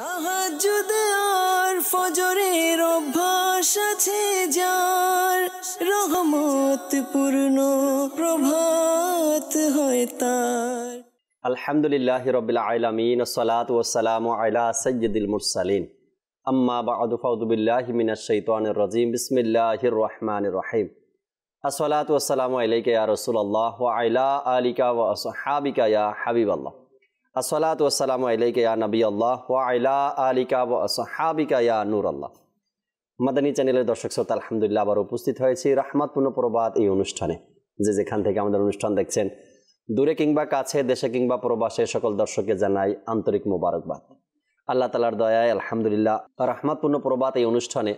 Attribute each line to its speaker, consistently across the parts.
Speaker 1: তাহাজুদ আর ফজরের অভ্যাস আছে যার রহমত পূর্ণ প্রভাত হয় তার
Speaker 2: আলহামদুলিল্লাহ রবিল আলমিন সালাত ওসালাম আলা সৈয়দুল মুরসালিন আম্মা বাদু ফাউদুবিল্লাহ মিনা শৈতানির রাজিম বিসমিল্লাহির রহমানির রহিম আসসালাতু ওয়াসসালামু আলাইকা ইয়া রাসূলুল্লাহ ওয়া আইলা আলিকা ওয়া আসহাবিকা ইয়া হাবিবাল্লাহ আসসালাত ওসালাম আলাইকা ইয়া নবী আল্লাহ ওয়া আলা আলিকা ওয়াহাবিকা ইয়া নূর আল্লাহ মাদানী চ্যানেলের দর্শক শ্রোতা আলহামদুলিল্লাহ আবার উপস্থিত হয়েছি রহমতপূর্ণ প্রবাদ এই অনুষ্ঠানে যে যেখান থেকে আমাদের অনুষ্ঠান দেখছেন দূরে কিংবা কাছে দেশে কিংবা প্রবাসে সকল দর্শককে জানাই আন্তরিক মোবারকবাদ আল্লাহ তালার দয়ায় আলহামদুলিল্লাহ রহমতপূর্ণ প্রবাদ এই অনুষ্ঠানে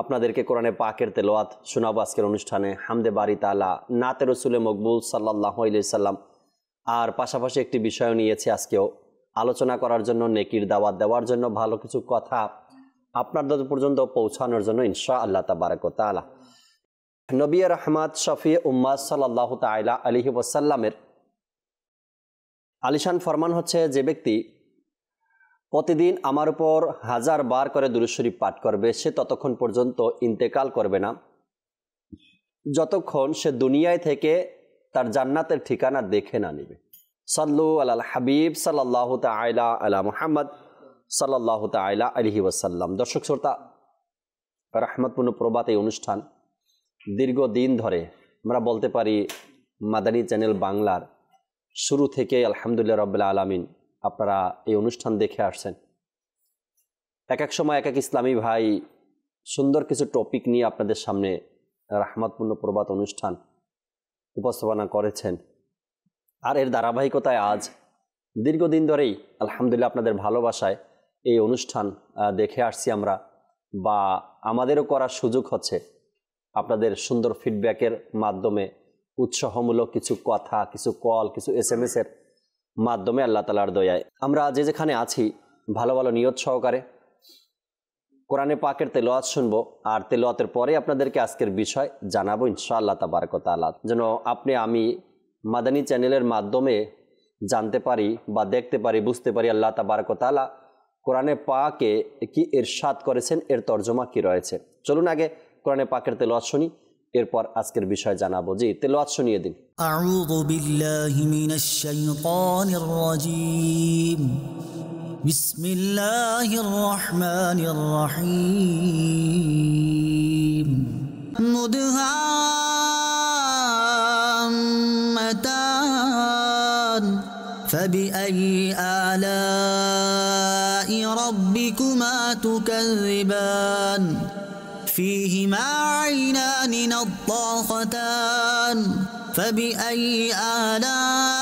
Speaker 2: আপনাদেরকে কোরআনে পাকের তেলোয়াত শোনাবো আজকের অনুষ্ঠানে হামদে বাড়ি তালা নাতে রসুলে মকবুল সাল্লাহ সাল্লাম আর পাশাপাশি একটি বিষয় নিয়েছি আজকেও আলোচনা করার জন্য নেকির দাওয়াত দেওয়ার জন্য ভালো কিছু কথা আপনার পর্যন্ত পৌঁছানোর জন্য ইনশা আল্লাহ তাবারক তালা নবী রহমাদ শফি উম্মাদ সাল্লাহ তাইলা আলহি ওসাল্লামের আলিশান ফরমান হচ্ছে যে ব্যক্তি প্রতিদিন আমার উপর হাজার বার করে দুরুশরীফ পাঠ করবে সে ততক্ষণ পর্যন্ত ইন্তেকাল করবে না যতক্ষণ সে দুনিয়ায় থেকে তার জান্নাতের ঠিকানা দেখে না নেবে সাল্লু আল হাবিব সাল্লাহ তাইলা আলা মুহাম্মদ সাল্লাহ তাইলা আলহি ওয়াসাল্লাম দর্শক শ্রোতা রাহমতপূর্ণ প্রবাদ এই অনুষ্ঠান দীর্ঘদিন ধরে আমরা বলতে পারি মাদানী চ্যানেল বাংলার শুরু থেকে আলহামদুলিল্লাহ রবিল্লা আলমিন আপনারা এই অনুষ্ঠান দেখে আসছেন এক এক সময় এক এক ইসলামী ভাই সুন্দর কিছু টপিক নিয়ে আপনাদের সামনে রাহমাতপূর্ণ প্রবাদ অনুষ্ঠান উপস্থাপনা করেছেন আর এর ধারাবাহিকতায় আজ দীর্ঘদিন ধরেই আলহামদুলিল্লাহ আপনাদের ভালোবাসায় এই অনুষ্ঠান দেখে আসছি আমরা বা আমাদেরও করার সুযোগ হচ্ছে আপনাদের সুন্দর ফিডব্যাকের মাধ্যমে উৎসাহমূলক কিছু কথা কিছু কল কিছু এস এম এসের মাধ্যমে আল্লাহ তালার দয়ায় আমরা যে যেখানে আছি ভালো ভালো নিয়ত সহকারে কোরআনে পাকের তেলোয়াত শুনবো আর তেলোয়াতের পরে আপনাদেরকে আজকের বিষয় জানাবো ইনশাআল্লাহ তাবারকত আলাদ যেন আপনি আমি মাদানী চ্যানেলের মাধ্যমে জানতে পারি বা দেখতে পারি বুঝতে পারি আল্লাহ তাবারকত আলা কোরআনে পাকে কি এরশাদ করেছেন এর তর্জমা কি রয়েছে চলুন আগে কোরআনে পাকের তেলোয়াত শুনি এরপর আজকের বিষয় জানাবো জি তেলোয়াত শুনিয়ে দিন
Speaker 3: أعوذ بسم الله الرحمن الرحيم مدهامتان فبأي آلاء ربكما تكذبان فيهما عينان نضاختان فبأي آلاء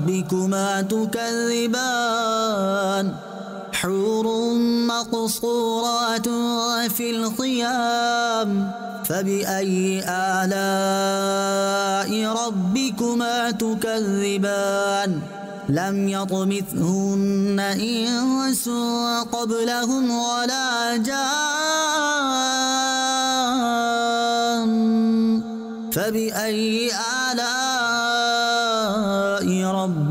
Speaker 3: ربكما تكذبان حور مقصورات في الخيام فبأي آلاء ربكما تكذبان لم يطمثهن إنس قبلهم ولا جان فبأي آلاء ربكما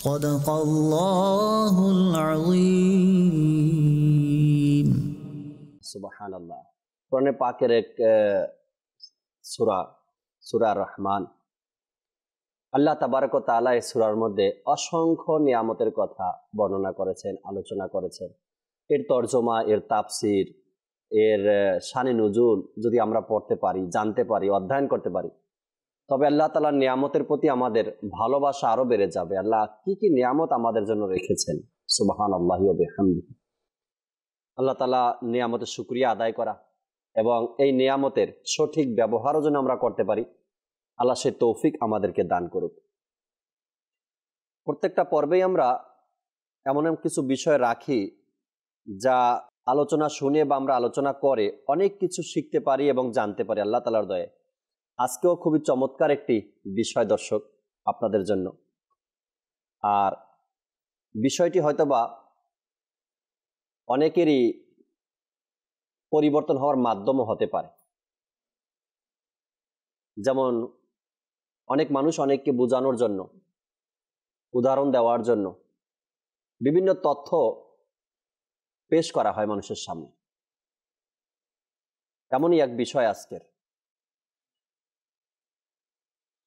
Speaker 3: صدق الله
Speaker 2: العظيم سبحان الله قرآن পাকের এক সূরা সূরা রহমান আল্লাহ তাবারক তাআলা এই সূরার মধ্যে অসংখ্য নিয়ামতের কথা বর্ণনা করেছেন আলোচনা করেছেন এর তর্জমা এর তাপসির এর শানে নজুল যদি আমরা পড়তে পারি জানতে পারি অধ্যয়ন করতে পারি তবে আল্লাহ তালার নিয়ামতের প্রতি আমাদের ভালোবাসা আরো বেড়ে যাবে আল্লাহ কি কি নিয়ামত আমাদের জন্য রেখেছেন সুবাহান আল্লাহ আল্লাহ তালা নিয়ামতের সুক্রিয়া আদায় করা এবং এই নিয়ামতের সঠিক ব্যবহারও যেন আমরা করতে পারি আল্লাহ সে তৌফিক আমাদেরকে দান করুক প্রত্যেকটা পর্বেই আমরা এমন এমন কিছু বিষয় রাখি যা আলোচনা শুনে বা আমরা আলোচনা করে অনেক কিছু শিখতে পারি এবং জানতে পারি আল্লাহ তালার দয়ে আজকেও খুবই চমৎকার একটি বিষয় দর্শক আপনাদের জন্য আর বিষয়টি হয়তোবা অনেকেরই পরিবর্তন হওয়ার মাধ্যমও হতে পারে যেমন অনেক মানুষ অনেককে বোঝানোর জন্য উদাহরণ দেওয়ার জন্য বিভিন্ন তথ্য পেশ করা হয় মানুষের সামনে এমনই এক বিষয় আজকের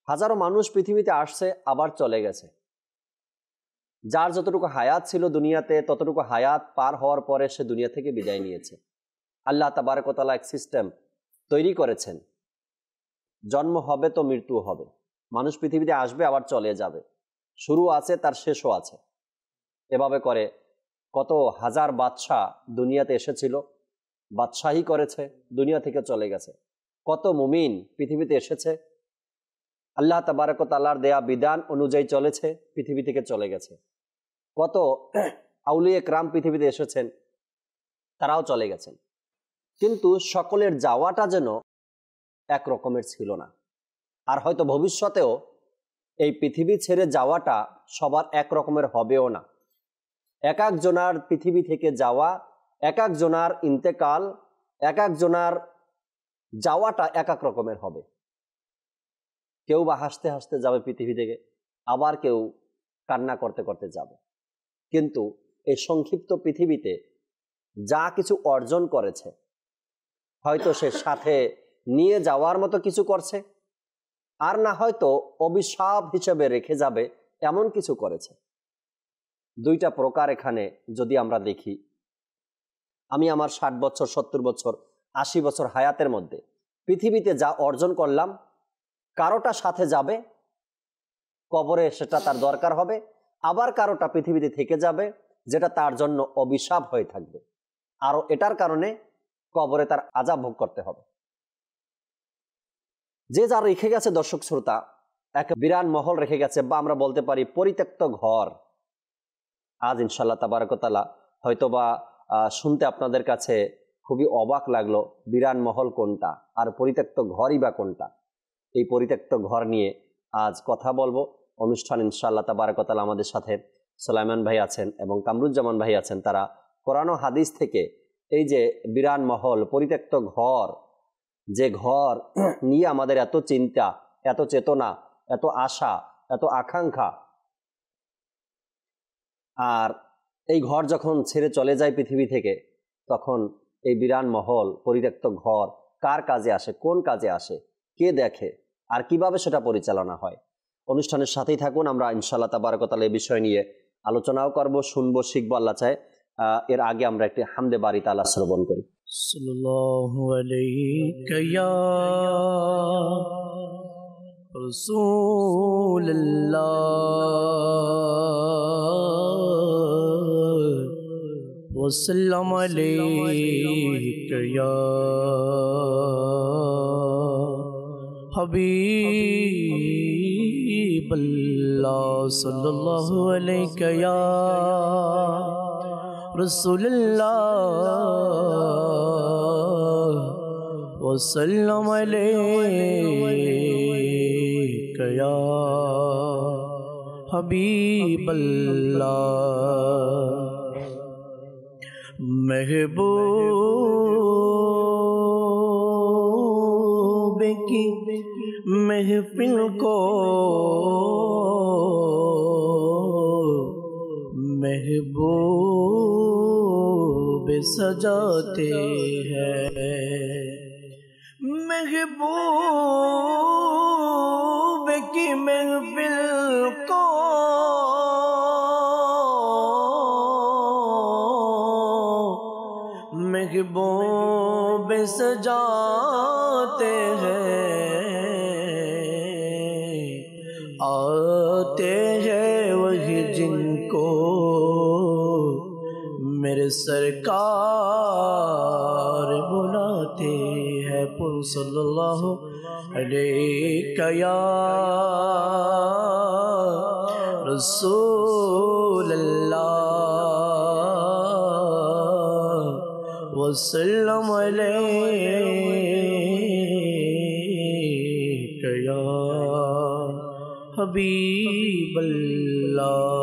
Speaker 2: হাজারো মানুষ পৃথিবীতে আসছে আবার চলে গেছে যার যতটুকু হায়াত ছিল দুনিয়াতে ততটুকু হায়াত পার হওয়ার পরে সে দুনিয়া থেকে বিদায় নিয়েছে আল্লাহ তাবারকতালা এক সিস্টেম তৈরি করেছেন জন্ম হবে তো মৃত্যু হবে মানুষ পৃথিবীতে আসবে আবার চলে যাবে শুরু আছে তার শেষও আছে এভাবে করে কত হাজার বাদশাহ দুনিয়াতে এসেছিল বাদশাহী করেছে দুনিয়া থেকে চলে গেছে কত মুমিন পৃথিবীতে এসেছে আল্লাহ তাবারক তালার দেয়া বিধান অনুযায়ী চলেছে পৃথিবী থেকে চলে গেছে কত আউলিয়ে ক্রাম পৃথিবীতে এসেছেন তারাও চলে গেছেন কিন্তু সকলের যাওয়াটা যেন এক রকমের ছিল না আর হয়তো ভবিষ্যতেও এই পৃথিবী ছেড়ে যাওয়াটা সবার এক রকমের হবেও না এক একজনার পৃথিবী থেকে যাওয়া এক একজনার ইন্তেকাল এক একজনার যাওয়াটা এক এক রকমের হবে কেউ বা হাসতে হাসতে যাবে পৃথিবী থেকে আবার কেউ কান্না করতে করতে যাবে কিন্তু এই সংক্ষিপ্ত পৃথিবীতে যা কিছু অর্জন করেছে হয়তো সে সাথে নিয়ে যাওয়ার মতো কিছু করছে আর না হয়তো অভিশাপ হিসেবে রেখে যাবে এমন কিছু করেছে দুইটা প্রকার এখানে যদি আমরা দেখি আমি আমার ষাট বছর সত্তর বছর আশি বছর হায়াতের মধ্যে পৃথিবীতে যা অর্জন করলাম কারোটা সাথে যাবে কবরে সেটা তার দরকার হবে আবার কারোটা পৃথিবীতে থেকে যাবে যেটা তার জন্য অভিশাপ হয়ে থাকবে আরও এটার কারণে কবরে তার আজাব ভোগ করতে হবে যে যা রেখে গেছে দর্শক শ্রোতা এক বিরান মহল রেখে গেছে বা আমরা বলতে পারি পরিত্যক্ত ঘর আজ ইনশাল্লাহ তাবারকতালা হয়তোবা শুনতে আপনাদের কাছে খুবই অবাক লাগলো বিরান মহল কোনটা আর পরিত্যক্ত ঘরই বা কোনটা এই পরিত্যক্ত ঘর নিয়ে আজ কথা বলবো অনুষ্ঠান ইনশাআল্লাহ তাবারকতাল আমাদের সাথে সোলাইমান ভাই আছেন এবং কামরুজ্জামান ভাই আছেন তারা কোরআন হাদিস থেকে এই যে বিরান মহল পরিত্যক্ত ঘর যে ঘর নিয়ে আমাদের এত চিন্তা এত চেতনা এত আশা এত আকাঙ্ক্ষা আর এই ঘর যখন ছেড়ে চলে যায় পৃথিবী থেকে তখন এই বিরান মহল পরিত্যক্ত ঘর কার কাজে আসে কোন কাজে আসে কে দেখে আর কিভাবে সেটা পরিচালনা হয় অনুষ্ঠানের সাথেই থাকুন আমরা ইনশাল্লাহ তাবারকতালে এই বিষয় নিয়ে আলোচনাও করব শুনবো শিখবো আল্লাহ চায় এর আগে আমরা একটি হামদে বাড়িতে আল্লাহ শ্রবণ করি
Speaker 1: رسول وسلم علیک یا حبیب اللہ صلی اللہ علیہ یا رسول اللہ وسلم علیہ یا حبیب اللہ محبوب کی محفل کو محبوب سجاتے
Speaker 4: ہیں
Speaker 1: محبوب کی محفل کو محبوب سجاتے ہیں جن کو میرے سرکار بناتے ہیں صلی اللہ علیہ یا رسول اللہ وسلم علیہ یا حبیب اللہ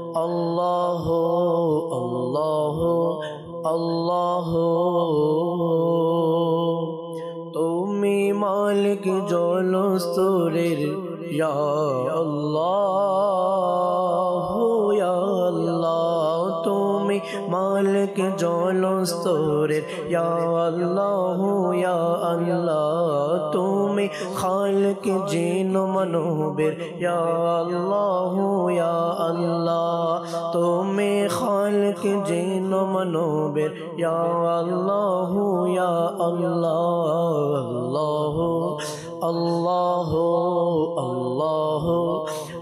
Speaker 1: اللہ اللہ اللہ ہو تم کی جو لو سور یا اللہ مالک جانور یا اللہ یا اللہ تم خالق جین و منوبر یا اللہ یا اللہ تمہیں خالق جین و منوبر یا اللہ یا اللہ اللہ اللہ اللہ ہو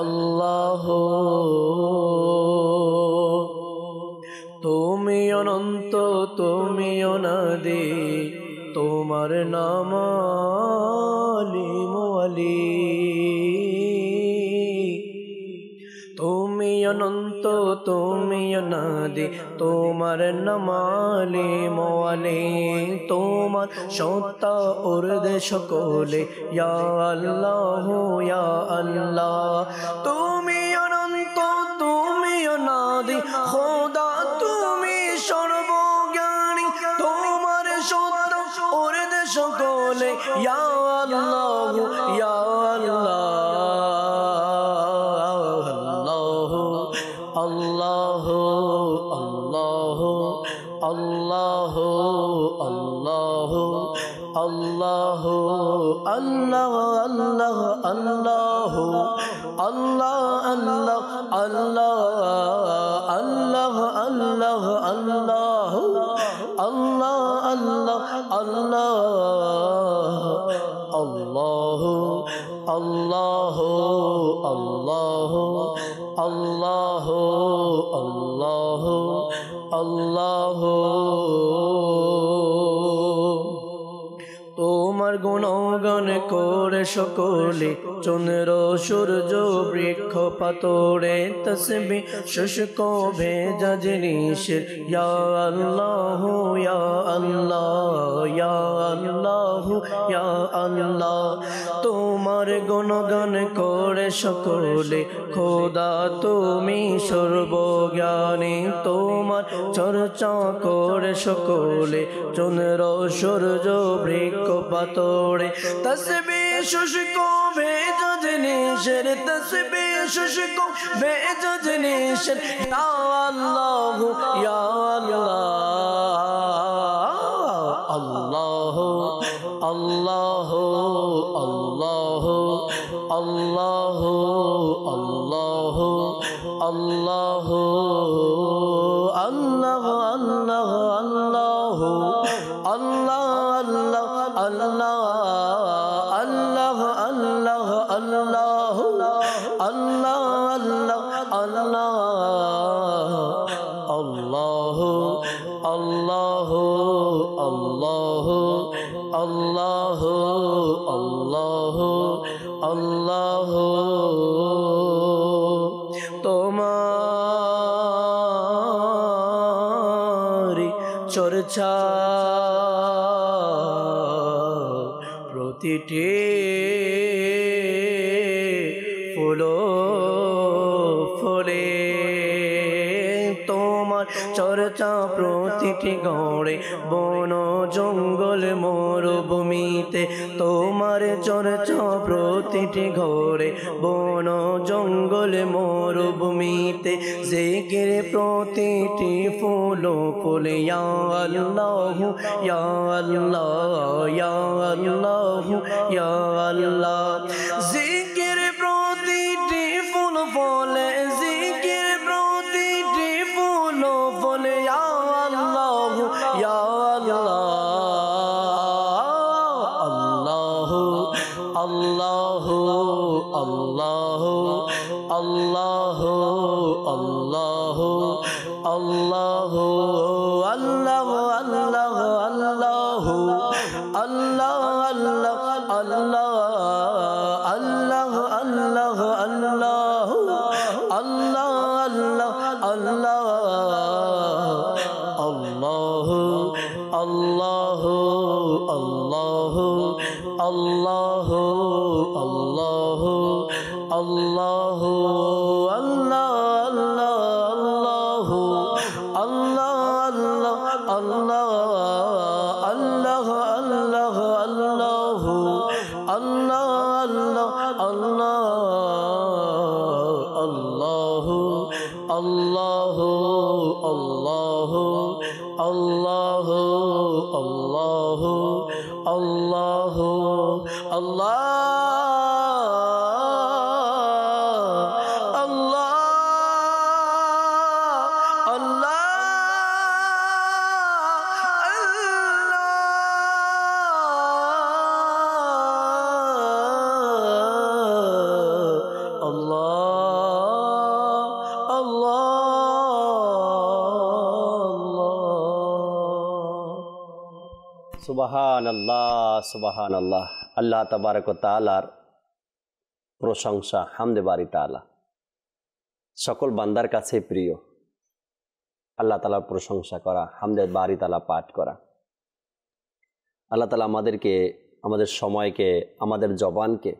Speaker 1: আল্লাহ তুমি অনন্ত তুমি অনাদি তোমার নাম আলিম আলী অনন্ত তুমি অনাদি তোমার নমালে মালে তোমার সত্তা উর্দে সকলে ইয়া আল্লাহ আল্লাহ তুমি অনন্ত তুমি অনাদি হোদা তুমি সর্বজ্ঞানী তোমার সত্তা উর্দে সকলে ইয়া আল্লাহ ইয়া আল্লাহ আল্লাহ আল্লাহ আল্লাহ আল্লাহ আল্লাহ আল্লাহ আল্লাহ আল্লাহ আল্লাহ আল্লাহ আল্লাহ আল্লাহ আল্লাহ আল্লাহ আল্লাহ আল্লাহ আল্লাহ তোমার গুণগণ করে সকলে চন্দ্র সূর্য বৃক্ষ পাতরে তসবি শুষ্ক ভেজা জিনিস আল্লাহ আল্লাহ আল্লাহ আল্লাহ তোমার গুণগণ করে সকলে খোদা তুমি সর্বজ্ঞানী তোমার চর্চা করে সকলে চন্দ্র সূর্য বৃক্ষ পাত توڑے تسبیح شکو وی ججنی تسبیح تس بھی شکو یا اللہ یا اللہ اللہ اللہ اللہ اللہ اللہ اللہ প্রতিটি ফুলো ফুলে তোমার চর্চা প্রতিটি গড়ে বন জঙ্গল মরুভূমিতে তো প্রতিটি ঘরে বন জঙ্গল মরুভূমিতে জেগের প্রতিটি ফুল ফুলে আল্লাহ আল্লাহ আল্লাহ আল্লাহ
Speaker 2: সুবাহান আল্লাহ আল্লাহ তাবারক তালার প্রশংসা হামদে বাড়ি তালা সকল বান্দার কাছে প্রিয় আল্লাহ তালার প্রশংসা করা হামদে বাড়ি তালা পাঠ করা আল্লাহ তালা আমাদেরকে আমাদের সময়কে আমাদের জবানকে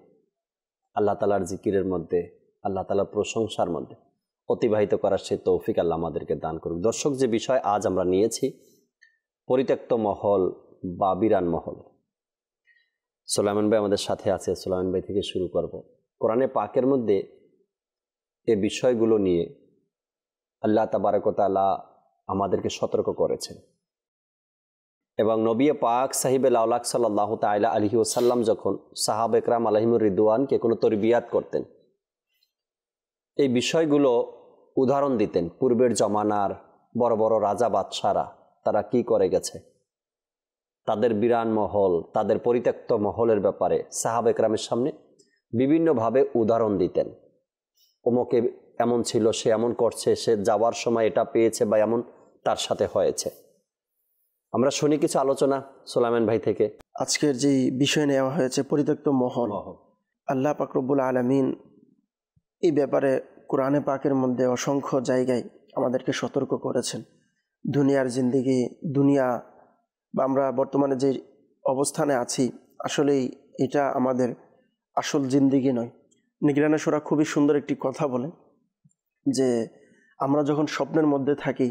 Speaker 2: আল্লাহ তালার জিকিরের মধ্যে আল্লাহ তালার প্রশংসার মধ্যে অতিবাহিত করার সে তৌফিক আল্লাহ আমাদেরকে দান করুক দর্শক যে বিষয় আজ আমরা নিয়েছি পরিত্যক্ত মহল বাবিরান মহল সোলাইমান ভাই আমাদের সাথে আছে সোলাইমান ভাই থেকে শুরু করব কোরআনে পাকের মধ্যে এ বিষয়গুলো নিয়ে আল্লাহ তাবারকতালা আমাদেরকে সতর্ক করেছেন এবং নবী পাক সাহিব লাউলাক সাল্লাহ তাইলা আলহি ওসাল্লাম যখন সাহাব একরাম আলহিমুর রিদুয়ানকে কোনো তরবিয়াত করতেন এই বিষয়গুলো উদাহরণ দিতেন পূর্বের জমানার বড় বড় রাজা বাদশারা তারা কি করে গেছে তাদের বিরান মহল তাদের পরিত্যক্ত মহলের ব্যাপারে সাহাব একরামের সামনে বিভিন্নভাবে উদাহরণ দিতেন অমুকে এমন ছিল সে এমন করছে সে যাওয়ার সময় এটা পেয়েছে বা এমন তার সাথে হয়েছে আমরা শুনি কিছু আলোচনা সোলামেন ভাই থেকে আজকের যে বিষয় নেওয়া হয়েছে
Speaker 5: পরিত্যক্ত মহল আল্লাহ পাকরবুল আলমিন এই ব্যাপারে কোরআনে পাকের মধ্যে অসংখ্য জায়গায় আমাদেরকে সতর্ক করেছেন দুনিয়ার জিন্দিগি দুনিয়া বা আমরা বর্তমানে যে অবস্থানে আছি আসলেই এটা আমাদের আসল জিন্দিগি নয় নিগরানা সোরা খুবই সুন্দর একটি কথা বলে যে আমরা যখন স্বপ্নের মধ্যে থাকি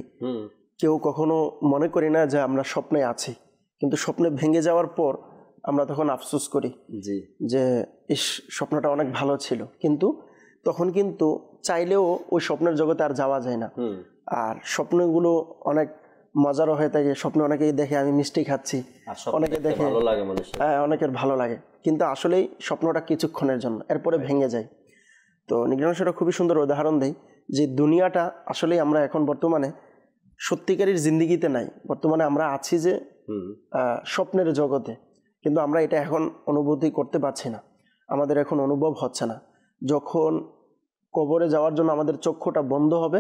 Speaker 5: কেউ কখনো মনে করি না যে আমরা স্বপ্নে আছি কিন্তু স্বপ্নে ভেঙে যাওয়ার পর আমরা তখন আফসোস করি যে ইস স্বপ্নটা অনেক ভালো ছিল কিন্তু তখন কিন্তু চাইলেও ওই স্বপ্নের জগতে আর যাওয়া যায় না আর স্বপ্নগুলো অনেক মজারও হয়ে থাকে স্বপ্নে অনেকেই দেখে আমি মিষ্টি খাচ্ছি অনেকে দেখে ভালো লাগে হ্যাঁ অনেকের ভালো লাগে কিন্তু আসলেই স্বপ্নটা কিছুক্ষণের জন্য এরপরে ভেঙে যায় তো সেটা খুবই সুন্দর উদাহরণ দেয় যে দুনিয়াটা আসলেই আমরা এখন বর্তমানে সত্যিকারীর জিন্দিগিতে নাই বর্তমানে আমরা আছি যে স্বপ্নের জগতে কিন্তু আমরা এটা এখন অনুভূতি করতে পারছি না আমাদের এখন অনুভব হচ্ছে না যখন কবরে যাওয়ার জন্য আমাদের চক্ষুটা বন্ধ হবে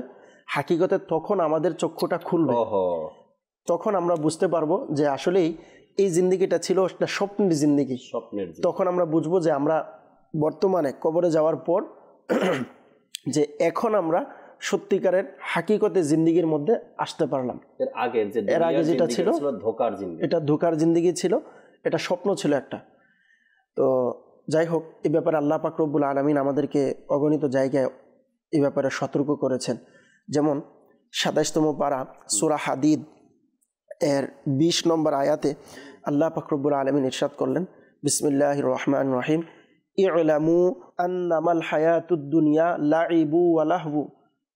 Speaker 5: হাকিগতে তখন আমাদের চক্ষুটা খুলবে তখন আমরা বুঝতে পারবো যে আসলেই এই জিন্দিগিটা ছিল একটা স্বপ্নের জিন্দিগি স্বপ্নের তখন আমরা বুঝবো যে আমরা বর্তমানে কবরে যাওয়ার পর যে এখন আমরা সত্যিকারের হাকিকতে জিন্দিগির মধ্যে আসতে পারলাম
Speaker 2: এর আগে এর আগে যেটা ছিল ধোকার জিন্দিগি
Speaker 5: এটা ধোকার জিন্দিগি ছিল এটা স্বপ্ন ছিল একটা তো যাই হোক এ ব্যাপারে আল্লাহ পাক রব্বুল আলমিন আমাদেরকে অগণিত জায়গায় এ ব্যাপারে সতর্ক করেছেন যেমন সাতাইশতম পাড়া সুরা হাদিদ এর ২০ নম্বর আয়াতে আল্লাহ ফখরুবুল আলমিন ইরশাদ করলেন বিসমিল্লাহ রহমান রহিম ইলামু আন্নামাল হায়াতুদ্দুনিয়া লাইবু ওয়ালাহবু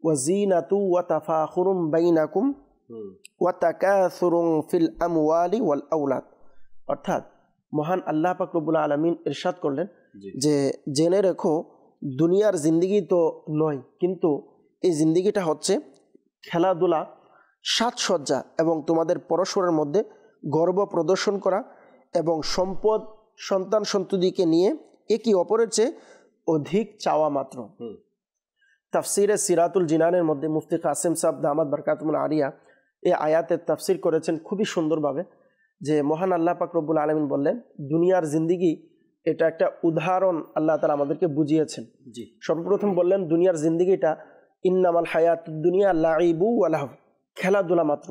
Speaker 5: ওয়াজিনাতু ওয়া তাফাখুরুম বাইনাকুম ওয়া তাকাসুরুম ফিল আমওয়ালি ওয়াল অর্থাৎ মহান আল্লাহ পাকরবুল আলমিন ইরশাদ করলেন যে জেনে রেখো দুনিয়ার জিন্দিগি তো নয় কিন্তু এই জিন্দিগিটা হচ্ছে খেলাধুলা সাজসজ্জা এবং তোমাদের পরস্পরের মধ্যে গর্ব প্রদর্শন করা এবং সম্পদ সন্তান সন্ততিকে নিয়ে একই অপরের চেয়ে অধিক চাওয়া মাত্র তাফসিরে সিরাতুল জিনানের মধ্যে মুফতি কাসেম সাহ দামাদ বরকাতমুল আরিয়া এ আয়াতের তাফসির করেছেন খুবই সুন্দরভাবে যে মহান আল্লাহ পাক রব্বুল আলমিন বললেন দুনিয়ার জিন্দিগি এটা একটা উদাহরণ আল্লাহ তালা আমাদেরকে বুঝিয়েছেন জি সর্বপ্রথম বললেন দুনিয়ার জিন্দিগিটা ইন্নামাল হায়াত দুনিয়া লাইবু আলাহ খেলাধুলা মাত্র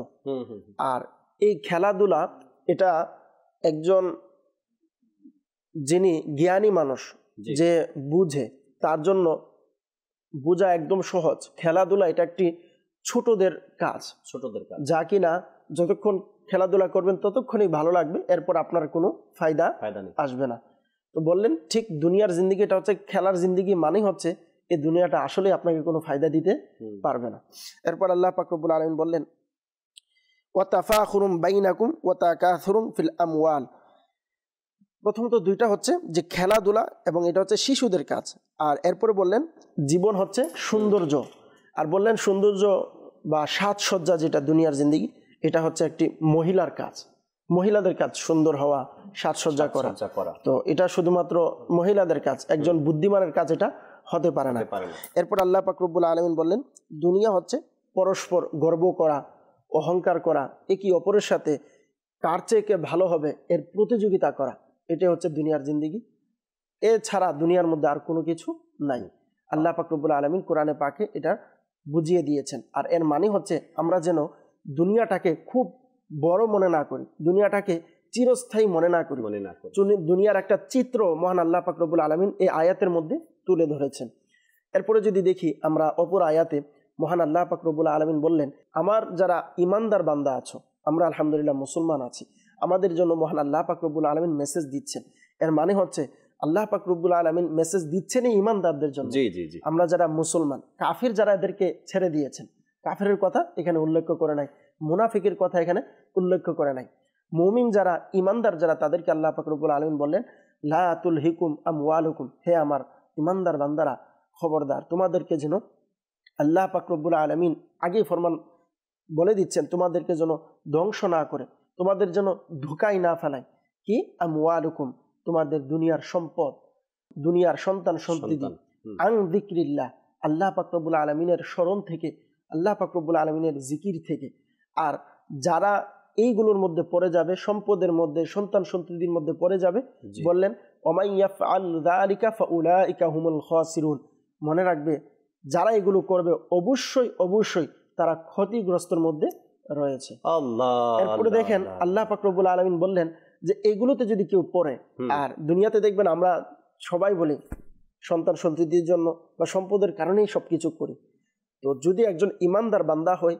Speaker 5: আর এই খেলাধুলা এটা একজন যিনি জ্ঞানী মানুষ যে বুঝে তার জন্য বোঝা একদম সহজ খেলাধুলা এটা একটি ছোটদের কাজ ছোটদের কাজ যা কিনা যতক্ষণ খেলাধুলা করবেন ততক্ষণই ভালো লাগবে এরপর আপনার কোনো ফায়দা আসবে না তো বললেন ঠিক দুনিয়ার এটা হচ্ছে খেলার জিন্দিগি মানেই হচ্ছে এই দুনিয়াটা আসলে আপনাকে কোনো ফায়দা দিতে পারবে না এরপর আল্লাহ পাকবুল আলমিন বললেন প্রথমত দুইটা হচ্ছে যে খেলাধুলা এবং এটা হচ্ছে শিশুদের কাজ আর এরপরে বললেন জীবন হচ্ছে সৌন্দর্য আর বললেন সৌন্দর্য বা সাজসজ্জা যেটা দুনিয়ার জিন্দিগি এটা হচ্ছে একটি মহিলার কাজ মহিলাদের কাজ সুন্দর হওয়া সাজসজ্জা করা তো এটা শুধুমাত্র মহিলাদের কাজ একজন বুদ্ধিমানের কাজ এটা হতে পারে না এরপর আল্লাহ পাকরুবুল আলমিন বললেন দুনিয়া হচ্ছে পরস্পর গর্ব করা অহংকার করা একই অপরের সাথে কার চেয়ে ভালো হবে এর প্রতিযোগিতা করা এটাই হচ্ছে দুনিয়ার জিন্দিগি এছাড়া দুনিয়ার মধ্যে আর কোনো কিছু নাই আল্লাহ পাকরুবুল আলমিন কোরআনে পাকে এটা বুঝিয়ে দিয়েছেন আর এর মানে হচ্ছে আমরা যেন দুনিয়াটাকে খুব বড় মনে না করি দুনিয়াটাকে চিরস্থায়ী মনে না করি মনে না করি দুনিয়ার একটা চিত্র মহান আল্লাহ পাকরবুল আলমিন এই আয়াতের মধ্যে তুলে ধরেছেন এরপরে যদি দেখি আমরা অপর আয়াতে মহান আল্লাহ পাকরবুল আলমিন বললেন আমার যারা ইমানদার বান্দা আছো আমরা আলহামদুলিল্লাহ মুসলমান আছি আমাদের জন্য মহান আল্লাহ পাকরবুল আলমিন মেসেজ দিচ্ছেন এর মানে হচ্ছে আল্লাহ পাকরুবুল আলমিন মেসেজ দিচ্ছেন এই ইমানদারদের জন্য আমরা যারা মুসলমান কাফির যারা এদেরকে ছেড়ে দিয়েছেন কাফের কথা এখানে উল্লেখ করে নাই মুনাফিকের কথা এখানে উল্লেখ করে নাই মুমিন যারা ইমানদার যারা তাদেরকে আল্লাহ পাকরুবুল আলমিন বললেন লাতুল হিকুম আম হুকুম হে আমার ইমানদার বান্দারা খবরদার তোমাদেরকে যেন আল্লাহ পাকরবুল আলমিন আগেই ফরমান বলে দিচ্ছেন তোমাদেরকে যেন ধ্বংস না করে তোমাদের যেন ঢুকাই না ফেলায় কি আমুয়ালুকুম তোমাদের দুনিয়ার সম্পদ দুনিয়ার সন্তান সন্ততি আং দিক্রিল্লা আল্লাহ পাকরবুল আলমিনের স্মরণ থেকে আল্লাহ পাকরবুল আলমিনের জিকির থেকে আর যারা এইগুলোর মধ্যে পড়ে যাবে সম্পদের মধ্যে সন্তান সন্ততির মধ্যে পড়ে যাবে বললেন খাসিরুন মনে রাখবে যারা এগুলো করবে অবশ্যই অবশ্যই তারা ক্ষতিগ্রস্তর মধ্যে রয়েছে এরপরে দেখেন আল্লাহ পাকরবুল আলমিন বললেন যে এগুলোতে যদি কেউ পড়ে আর দুনিয়াতে দেখবেন আমরা সবাই বলি সন্তান সন্ততির জন্য বা সম্পদের কারণেই সব কিছু করি তো যদি একজন ইমানদার বান্দা হয়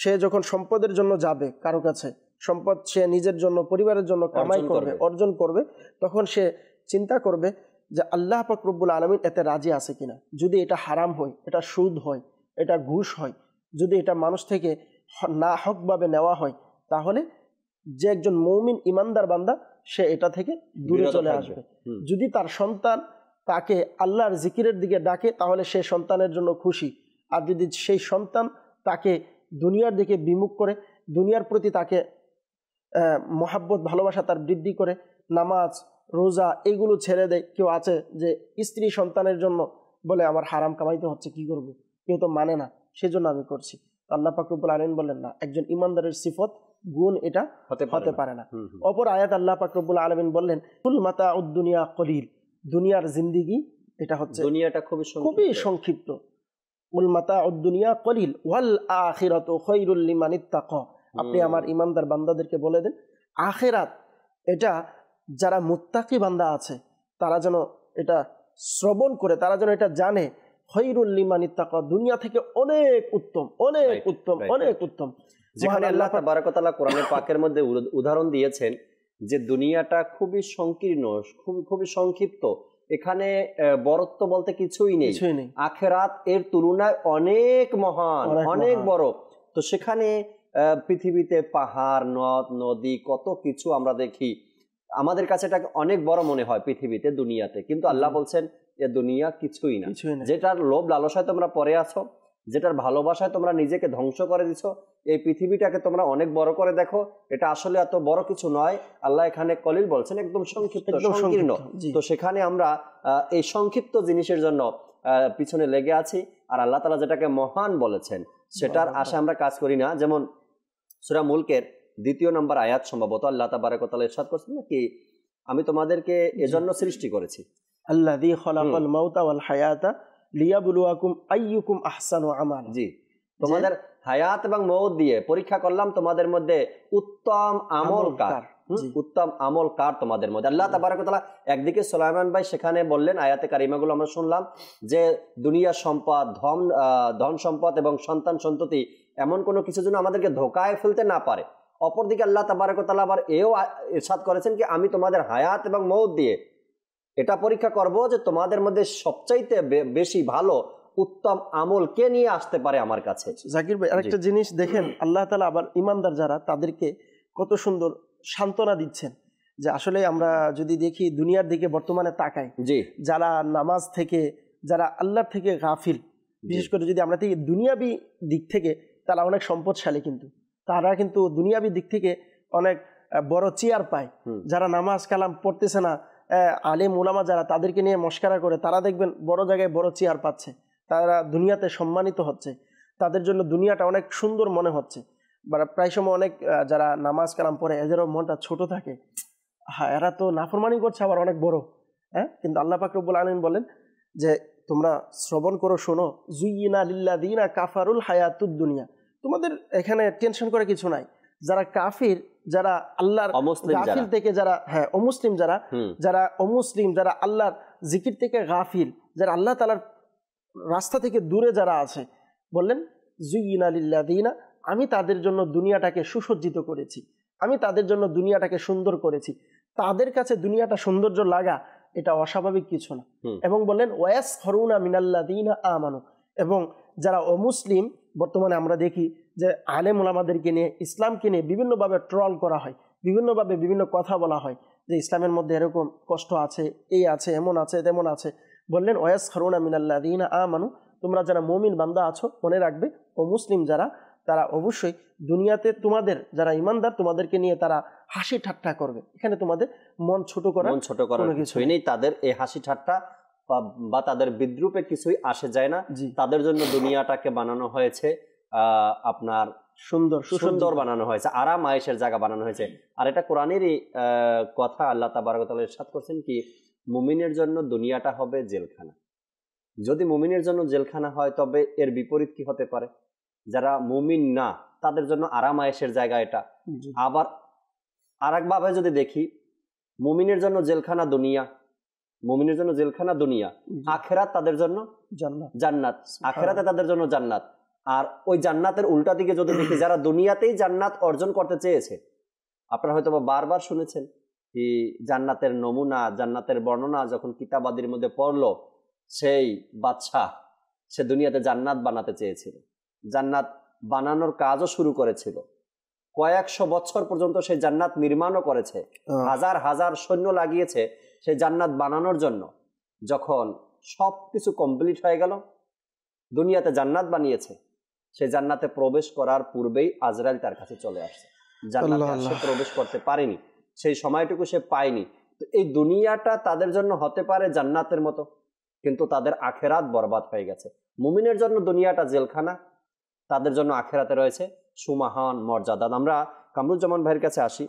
Speaker 5: সে যখন সম্পদের জন্য যাবে কারো কাছে সম্পদ সে নিজের জন্য পরিবারের জন্য কামাই করবে অর্জন করবে তখন সে চিন্তা করবে যে আল্লাহ রব্বুল আলমিন এতে রাজি আছে কিনা যদি এটা হারাম হয় এটা সুদ হয় এটা ঘুষ হয় যদি এটা মানুষ থেকে না হকভাবে নেওয়া হয় তাহলে যে একজন মৌমিন ইমানদার বান্দা সে এটা থেকে দূরে চলে আসবে যদি তার সন্তান তাকে আল্লাহর জিকিরের দিকে ডাকে তাহলে সে সন্তানের জন্য খুশি আর যদি সেই সন্তান তাকে দুনিয়ার দিকে বিমুখ করে দুনিয়ার প্রতি তাকে মহাব্বত ভালোবাসা তার বৃদ্ধি করে নামাজ রোজা এগুলো ছেড়ে দেয় কেউ আছে যে স্ত্রী সন্তানের জন্য বলে আমার হারাম কামাইতে হচ্ছে কি করব। কেউ তো মানে না সেজন্য আমি করছি আল্লাহ পাকরুবুল আলমিন বললেন না একজন ইমানদারের সিফত গুণ এটা হতে পারে না অপর আয়াত আল্লাহ পাকরুবুল আলমিন বললেন ফুল মাতা উদ্দুনিয়া কলিল দুনিয়ার জিন্দিগি এটা হচ্ছে দুনিয়াটা খুবই খুবই সংক্ষিপ্ত কলিল ওয়াল আপনি আমার ইমানদার বান্দাদেরকে বলে দেন আখেরাত এটা যারা মুত্তাকি বান্দা আছে তারা যেন এটা শ্রবণ করে তারা যেন এটা জানে দুনিয়া থেকে অনেক উত্তম
Speaker 2: অনেক উত্তম অনেক উত্তম যেখানে আল্লাহ কোরআনের পাকের মধ্যে উদাহরণ দিয়েছেন যে দুনিয়াটা খুবই সংকীর্ণ খুব খুবই সংক্ষিপ্ত এখানে বরত্ব বলতে কিছুই নেই আখেরাত এর তুলনায় অনেক মহান অনেক বড় তো সেখানে পৃথিবীতে পাহাড় নদ নদী কত কিছু আমরা দেখি আমাদের কাছে এটা অনেক বড় মনে হয় পৃথিবীতে দুনিয়াতে কিন্তু আল্লাহ বলছেন যে দুনিয়া কিছুই না যেটার লোভ লালসায় তোমরা পরে আছো যেটার ভালোবাসায় তোমরা নিজেকে ধ্বংস করে দিছ এই পৃথিবীটাকে তোমরা অনেক বড় করে দেখো এটা আসলে এত বড় কিছু নয় আল্লাহ এখানে কলিল বলছেন একদম সংক্ষিপ্ত সংকীর্ণ তো সেখানে আমরা এই সংক্ষিপ্ত জিনিসের জন্য পিছনে লেগে আছি আর আল্লাহ তালা যেটাকে মহান বলেছেন সেটার আশা আমরা কাজ করি না যেমন সুরা মুলকের দ্বিতীয় নম্বর আয়াত সম্ভবত আল্লাহ তাবারকতাল ইরশাদ করছেন নাকি আমি তোমাদেরকে এজন্য সৃষ্টি করেছি
Speaker 5: খলাকাল মাউতা ওয়াল হায়াতা লিয়াবুলুয়াকুম আইয়ুকুম আহসানু
Speaker 2: আমাল জি তোমাদের হায়াত এবং মৌত দিয়ে পরীক্ষা করলাম তোমাদের মধ্যে উত্তম আমল কার উত্তম আমল কার তোমাদের মধ্যে আল্লাহ তাবারকতলা একদিকে সোলাইমান ভাই সেখানে বললেন আয়াতে কারিমাগুলো আমরা শুনলাম যে দুনিয়া সম্পদ ধন ধন সম্পদ এবং সন্তান সন্ততি এমন কোনো কিছু যেন আমাদেরকে ধোকায় ফেলতে না পারে অপরদিকে আল্লাহ তালা আবার এও এরশাদ করেছেন কি আমি তোমাদের হায়াত এবং মৌত দিয়ে এটা পরীক্ষা করব যে তোমাদের মধ্যে সবচাইতে বেশি ভালো উত্তম আমল কে নিয়ে আসতে পারে আমার কাছে জাকির ভাই আরেকটা
Speaker 5: জিনিস দেখেন আল্লাহ তালা আবার ইমানদার যারা তাদেরকে কত সুন্দর সান্ত্বনা দিচ্ছেন যে আসলে আমরা যদি দেখি দুনিয়ার দিকে বর্তমানে তাকাই যারা নামাজ থেকে যারা আল্লাহর থেকে গাফিল বিশেষ করে যদি আমরা দেখি দুনিয়াবি দিক থেকে তারা অনেক সম্পদশালী কিন্তু তারা কিন্তু দুনিয়াবি দিক থেকে অনেক বড় চেয়ার পায় যারা নামাজ কালাম পড়তেছে না আলিম ওলামা যারা তাদেরকে নিয়ে মস্কারা করে তারা দেখবেন বড় জায়গায় বড় চেয়ার পাচ্ছে তারা দুনিয়াতে সম্মানিত হচ্ছে তাদের জন্য দুনিয়াটা অনেক সুন্দর মনে হচ্ছে প্রায় সময় অনেক যারা নামাজ কালাম পড়ে এদেরও মনটা ছোট থাকে হ্যাঁ এরা তো নাফরমানি করছে আবার অনেক বড় হ্যাঁ কিন্তু আল্লাহ ফাকরবুল আলমিন বলেন যে তোমরা শ্রবণ করো শোনো জুইনা লিল্লা দিনা কাফারুল হায়াতুদ দুনিয়া তোমাদের এখানে টেনশন করে কিছু নাই যারা কাফির যারা আল্লাহর গাফিল থেকে যারা হ্যাঁ অমুসলিম যারা যারা অমুসলিম যারা আল্লাহর জিকির থেকে গাফিল যারা আল্লাহ তালার রাস্তা থেকে দূরে যারা আছে বললেন জুইন আলিল্লাদিনা আমি তাদের জন্য দুনিয়াটাকে সুসজ্জিত করেছি আমি তাদের জন্য দুনিয়াটাকে সুন্দর করেছি তাদের কাছে দুনিয়াটা সৌন্দর্য লাগা এটা অস্বাভাবিক কিছু না এবং বললেন ওয়াস হরুনা মিনাল্লাদিনা আমানো এবং যারা অমুসলিম বর্তমানে আমরা দেখি যে আলেম ওলামাদেরকে নিয়ে ইসলামকে নিয়ে বিভিন্নভাবে ট্রল করা হয় বিভিন্নভাবে বিভিন্ন কথা বলা হয় যে ইসলামের মধ্যে এরকম কষ্ট আছে এই আছে এমন আছে তেমন আছে বললেন ওয়াস খরুনা মিনাল্লা দিন আ মানু তোমরা যারা মমিন বান্দা আছো মনে রাখবে ও মুসলিম যারা তারা অবশ্যই দুনিয়াতে তোমাদের যারা ইমানদার তোমাদেরকে নিয়ে তারা হাসি ঠাট্টা করবে এখানে তোমাদের মন ছোট করা ছোট করার কিছুই
Speaker 2: নেই তাদের এই হাসি ঠাট্টা বা তাদের বিদ্রুপে কিছুই আসে যায় না তাদের জন্য দুনিয়াটাকে বানানো হয়েছে আপনার সুন্দর সুন্দর বানানো হয়েছে আরাম আয়েশের জায়গা বানানো হয়েছে আর এটা কোরআনেরই কথা আল্লাহ তাবারকতাল সাত করছেন কি মুমিনের জন্য দুনিয়াটা হবে জেলখানা যদি মুমিনের জন্য জেলখানা হয় তবে এর বিপরীত কি হতে পারে যারা মুমিন না তাদের জন্য আরাম আয়েসের জায়গা এটা আবার আর যদি দেখি মুমিনের জন্য জেলখানা দুনিয়া মমিনের জন্য জেলখানা দুনিয়া আখেরাত তাদের জন্য জান্নাত আখেরাতে তাদের জন্য জান্নাত আর ওই জান্নাতের উল্টা দিকে যদি দেখি যারা দুনিয়াতেই জান্নাত অর্জন করতে চেয়েছে আপনারা হয়তো বারবার শুনেছেন এই জান্নাতের নমুনা জান্নাতের বর্ণনা যখন কিতাবাদির মধ্যে পড়ল সেই বাচ্চা সে দুনিয়াতে জান্নাত বানাতে চেয়েছিল জান্নাত বানানোর কাজও শুরু করেছিল কয়েকশো বছর পর্যন্ত সেই জান্নাত নির্মাণও করেছে হাজার হাজার সৈন্য লাগিয়েছে সেই জান্নাত বানানোর জন্য যখন সব কিছু কমপ্লিট হয়ে গেল দুনিয়াতে জান্নাত বানিয়েছে সে জান্নাতে প্রবেশ করার পূর্বেই আজরাইল তার কাছে চলে আসছে জান্নাতে প্রবেশ করতে পারেনি সেই সময়টুকু সে পায়নি তো এই দুনিয়াটা তাদের জন্য হতে পারে জান্নাতের মতো কিন্তু তাদের আখেরাত বরবাদ হয়ে গেছে মুমিনের জন্য দুনিয়াটা জেলখানা তাদের জন্য আখেরাতে রয়েছে সুমাহান মর্যাদা আমরা কামরুজ্জামান ভাইয়ের কাছে আসি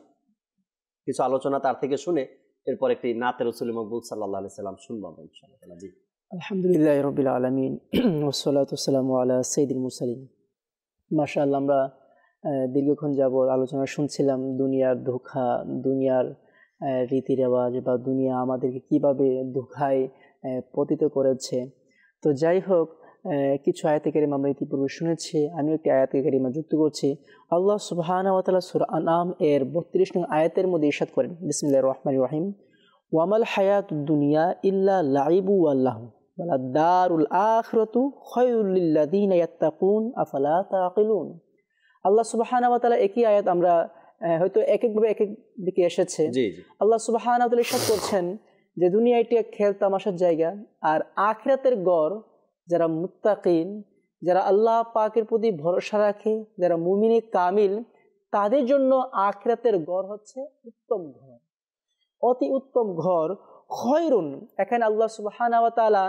Speaker 2: কিছু আলোচনা তার থেকে শুনে এরপর একটি নাতের রসুলি মকবুল সাল্লাহ সাল্লাম শুনলাম ইনশাআল্লাহ জি
Speaker 6: আলহামদুলিল্লাহ রবিল আলমিন ওসলাতাম আল্লাহ সঈদুল মুসালিম মার্শাল আমরা দীর্ঘক্ষণ যাব আলোচনা শুনছিলাম দুনিয়ার ধোখা দুনিয়ার রীতি রেওয়াজ বা দুনিয়া আমাদেরকে কিভাবে ধোখায় পতিত করেছে তো যাই হোক কিছু আয়াতে কারিমা আমরা ইতিপূর্বে শুনেছি আমিও একটি আয়াতে কারিমা যুক্ত করছি আল্লাহ সুবাহানতালা সুর আনাম এর বত্রিশ নং আয়াতের মধ্যে ইরশাদ করেন বিসমুল্লাহ রহমান রহিম ওয়ামাল হায়াত দুনিয়া ইল্লা লাইবু আল্লাহ বলা দারুল আখরতু খয়ুল্লাদিন আফালা তাকিলুন আল্লাহ সুবাহানতালা একই আয়াত আমরা হয়তো এক একভাবে এক এক দিকে এসেছে আল্লাহ সুবাহানতালা ইরশাদ করছেন যে দুনিয়া এটি এক খেল তামাশার জায়গা আর আখরাতের গড় যারা মুত্তাকিন যারা আল্লাহ পাকের প্রতি ভরসা রাখে যারা মুমিনে কামিল তাদের জন্য আখরাতের ঘর হচ্ছে উত্তম ঘর অতি উত্তম ঘর খয়রুন এখানে আল্লাহ সুবাহানা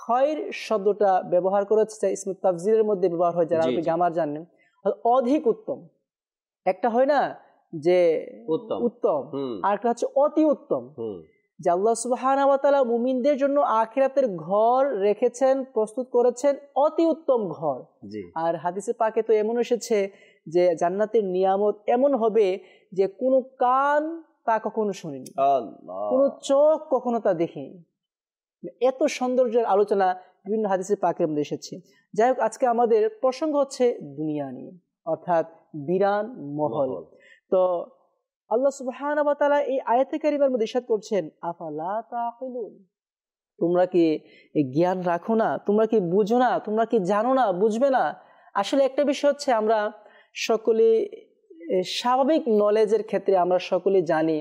Speaker 6: খয়ের শব্দটা ব্যবহার করেছে ইসমত তাফজিরের মধ্যে ব্যবহার হয় যারা আপনি জামার জানেন অধিক উত্তম একটা হয় না যে উত্তম উত্তম আর একটা হচ্ছে অতি উত্তম জাল্লা আল্লাহ সুবাহানাওয়াতালা মুমিনদের জন্য আখিরাতের ঘর রেখেছেন প্রস্তুত করেছেন অতি উত্তম ঘর আর হাদিসে পাকে তো এমন এসেছে যে জান্নাতের নিয়ামত এমন হবে যে কোনো কান তা কখনো শুনিনি কোনো চোখ কখনো তা দেখিনি এত সৌন্দর্যের আলোচনা বিভিন্ন হাদিসে পাকে মধ্যে এসেছে যাই হোক আজকে আমাদের প্রসঙ্গ হচ্ছে দুনিয়া নিয়ে অর্থাৎ বিরান মহল তো আল্লাহ সুবহান এই আয়াতে কারিমার মধ্যে ইসাদ করছেন আফালা তাকিলুন তোমরা কি জ্ঞান রাখো না তোমরা কি বুঝো না তোমরা কি জানো না বুঝবে না আসলে একটা বিষয় হচ্ছে আমরা সকলে স্বাভাবিক নলেজের ক্ষেত্রে আমরা সকলে জানি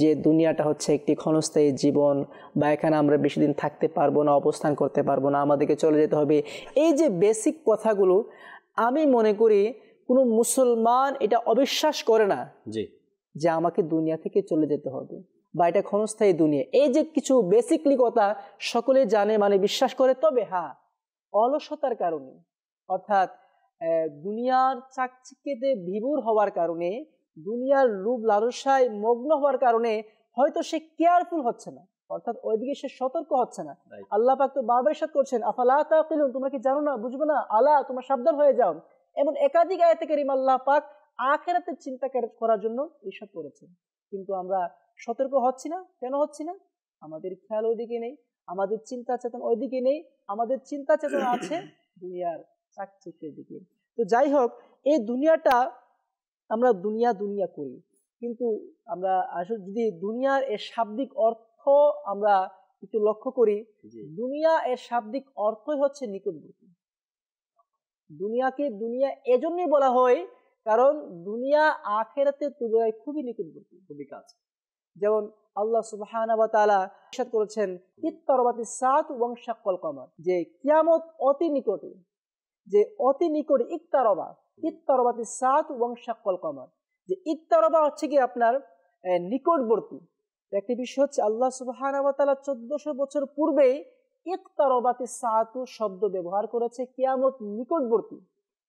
Speaker 6: যে দুনিয়াটা হচ্ছে একটি ক্ষণস্থায়ী জীবন বা এখানে আমরা বেশি দিন থাকতে পারবো না অবস্থান করতে পারবো না আমাদেরকে চলে যেতে হবে এই যে বেসিক কথাগুলো আমি মনে করি কোনো মুসলমান এটা অবিশ্বাস করে না জি যে আমাকে দুনিয়া থেকে চলে যেতে হবে বা এটা ক্ষণস্থায়ী দুনিয়া এই যে কিছু বেসিকলি কথা সকলে জানে মানে বিশ্বাস করে তবে হ্যাঁ অলসতার কারণে অর্থাৎ দুনিয়ার চাকচিকেতে ভিবুর হওয়ার কারণে দুনিয়ার রূপ লালসায় মগ্ন হওয়ার কারণে হয়তো সে কেয়ারফুল হচ্ছে না অর্থাৎ ওইদিকে সে সতর্ক হচ্ছে না আল্লাহ পাক তো বারবার সাথ করছেন আফালা তোমরা কি জানো না বুঝবো না আলা তোমার সাবধান হয়ে যাও এবং একাধিক আয়তে করিম আল্লাহ পাক আখেরাতে চিন্তা করার জন্য ইরশাদ করেছেন কিন্তু আমরা সতর্ক হচ্ছি না কেন হচ্ছি না আমাদের খেয়াল ওইদিকে নেই আমাদের চিন্তা ওই ওইদিকে নেই আমাদের চিন্তা চেতন আছে দুনিয়ার চাকচিকের দিকে তো যাই হোক এই দুনিয়াটা আমরা দুনিয়া দুনিয়া করি কিন্তু আমরা আসলে যদি দুনিয়ার এ শাব্দিক অর্থ আমরা একটু লক্ষ্য করি দুনিয়া এর শাব্দিক অর্থই হচ্ছে নিকটবর্তী দুনিয়াকে দুনিয়া এজন্যই বলা হয় কারণ দুনিয়া আখেরাতের তুলনায় খুবই নিকটবর্তী ভূমিকা আছে যেমন আল্লাহ সুবাহ করেছেন ইত্তরবাতি সাত ওয়াংশাকল কমার যে কিয়ামত অতি নিকটে যে অতি নিকটে ইত্তারবা ইত্তরবাতি সাত এবং সাক্কল কমার যে ইত্তরবা হচ্ছে কি আপনার নিকটবর্তী একটি বিষয় হচ্ছে আল্লাহ সুবাহানাবাতালা চোদ্দশো বছর পূর্বেই ইত্তরবাতি সাত শব্দ ব্যবহার করেছে কিয়ামত নিকটবর্তী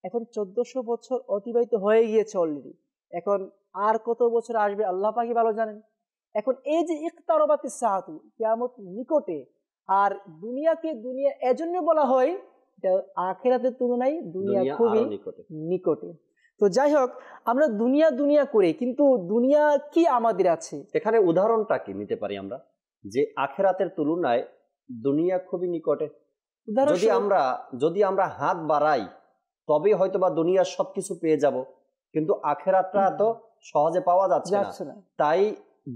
Speaker 6: এখন চোদ্দশো বছর অতিবাহিত হয়ে গিয়েছে অলরেডি এখন আর কত বছর আসবে আল্লাহ পাখি ভালো জানেন এখন এই যে ইকতারবাতি সাহাতু কেয়ামত নিকটে আর দুনিয়াকে দুনিয়া এজন্য বলা হয় আখেরাতের তুলনায় দুনিয়া খুবই
Speaker 2: নিকটে তো যাই হোক আমরা দুনিয়া দুনিয়া করে কিন্তু দুনিয়া কি আমাদের আছে এখানে উদাহরণটা কি নিতে পারি আমরা যে আখেরাতের তুলনায় দুনিয়া খুবই নিকটে যদি আমরা যদি আমরা হাত বাড়াই তবেই হয়তো বা দুনিয়ার সবকিছু পেয়ে যাব কিন্তু আখেরাতটা এত সহজে পাওয়া যাচ্ছে না তাই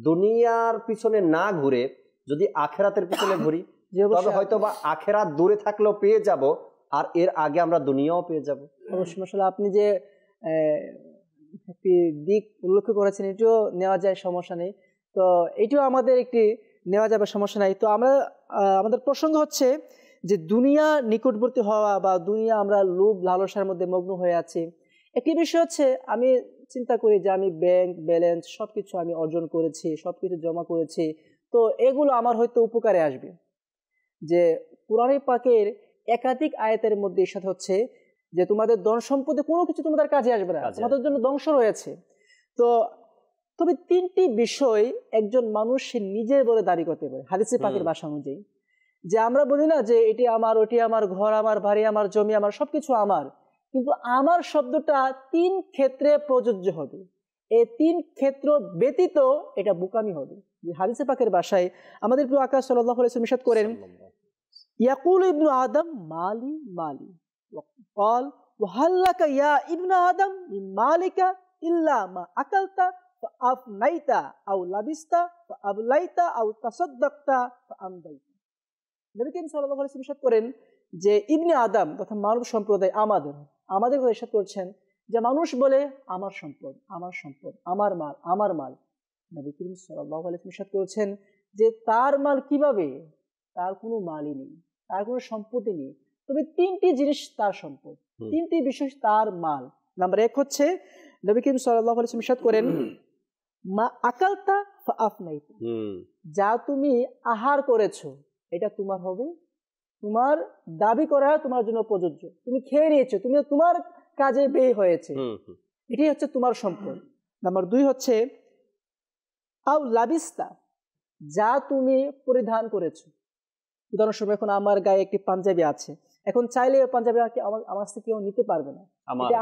Speaker 2: দুনিয়ার পিছনে না ঘুরে যদি আখেরাতের পিছনে ঘুরি তবে হয়তো বা আখেরাত দূরে থাকলেও পেয়ে যাব আর এর আগে আমরা দুনিয়াও পেয়ে যাব
Speaker 6: অবশ্যই আসলে আপনি যে একটি দিক উল্লেখ করেছেন এটিও নেওয়া যায় সমস্যা নেই তো এটিও আমাদের একটি নেওয়া যাবে সমস্যা নাই তো আমরা আমাদের প্রসঙ্গ হচ্ছে যে দুনিয়া নিকটবর্তী হওয়া বা দুনিয়া আমরা লোভ লালসার মধ্যে মগ্ন হয়ে আছি একটি বিষয় হচ্ছে আমি চিন্তা করি যে আমি ব্যাংক ব্যালেন্স সব কিছু আমি অর্জন করেছি সব কিছু জমা করেছি তো এগুলো আমার হয়তো উপকারে আসবে যে কোরআনে পাকের একাধিক আয়তের মধ্যে এর সাথে হচ্ছে যে তোমাদের ধন সম্পদে কোনো কিছু তোমাদের কাজে আসবে না তোমাদের জন্য ধ্বংস রয়েছে তো তবে তিনটি বিষয় একজন মানুষ নিজের বলে দাবি করতে পারে হাদিসে পাকের ভাষা অনুযায়ী যে আমরা বলি না যে এটি আমার ওটি আমার ঘর আমার বাড়ি আমার জমি আমার সব কিছু আমার কিন্তু আমার শব্দটা তিন ক্ষেত্রে প্রযোজ্য হবে এই তিন ক্ষেত্র ব্যতীত এটা বুকামি হবে হাদিসে পাকের বাসায় আমাদের প্রিয় আকাশ সাল্লাহ মিশাদ করেন ইয়াকুল ইবনু আদম মালি মালি কল ওহাল্লাকা ইয়া ইবনু আদম মালিকা ইল্লা মা আকালতা আফ নাইতা আউ লাবিস্তা আবলাইতা আউ তাসদ্দাক্তা আমদাইতা নবী করিম সাল্লাহ আলিয়াম ইসাদ করেন যে ইবনে আদাম তথা মানব সম্প্রদায় আমাদের আমাদের কথা ইসাদ করছেন যে মানুষ বলে আমার সম্পদ আমার সম্পদ আমার মাল আমার মাল নবী করিম সাল্লাহ আলিয়াম ইসাদ করেছেন যে তার মাল কিভাবে তার কোনো মালই নেই তার কোনো সম্পত্তি নেই তবে তিনটি জিনিস তার সম্পদ তিনটি বিষয় তার মাল নাম্বার এক হচ্ছে নবী করিম সাল্লাহ আলিয়াম ইসাদ করেন মা আকালতা আফনাই যা তুমি আহার করেছো এটা তোমার হবে তোমার দাবি করা তোমার জন্য প্রযোজ্য তুমি খেয়ে নিয়েছো তুমি তোমার কাজে বে হয়েছে এটি হচ্ছে তোমার সম্পদ নাম্বার দুই হচ্ছে আউ লাবিস্তা যা তুমি পরিধান করেছো উদাহরণস্বরূপ এখন আমার গায়ে একটি পাঞ্জাবি আছে এখন চাইলে পাঞ্জাবি আমার আমার থেকে কেউ নিতে পারবে না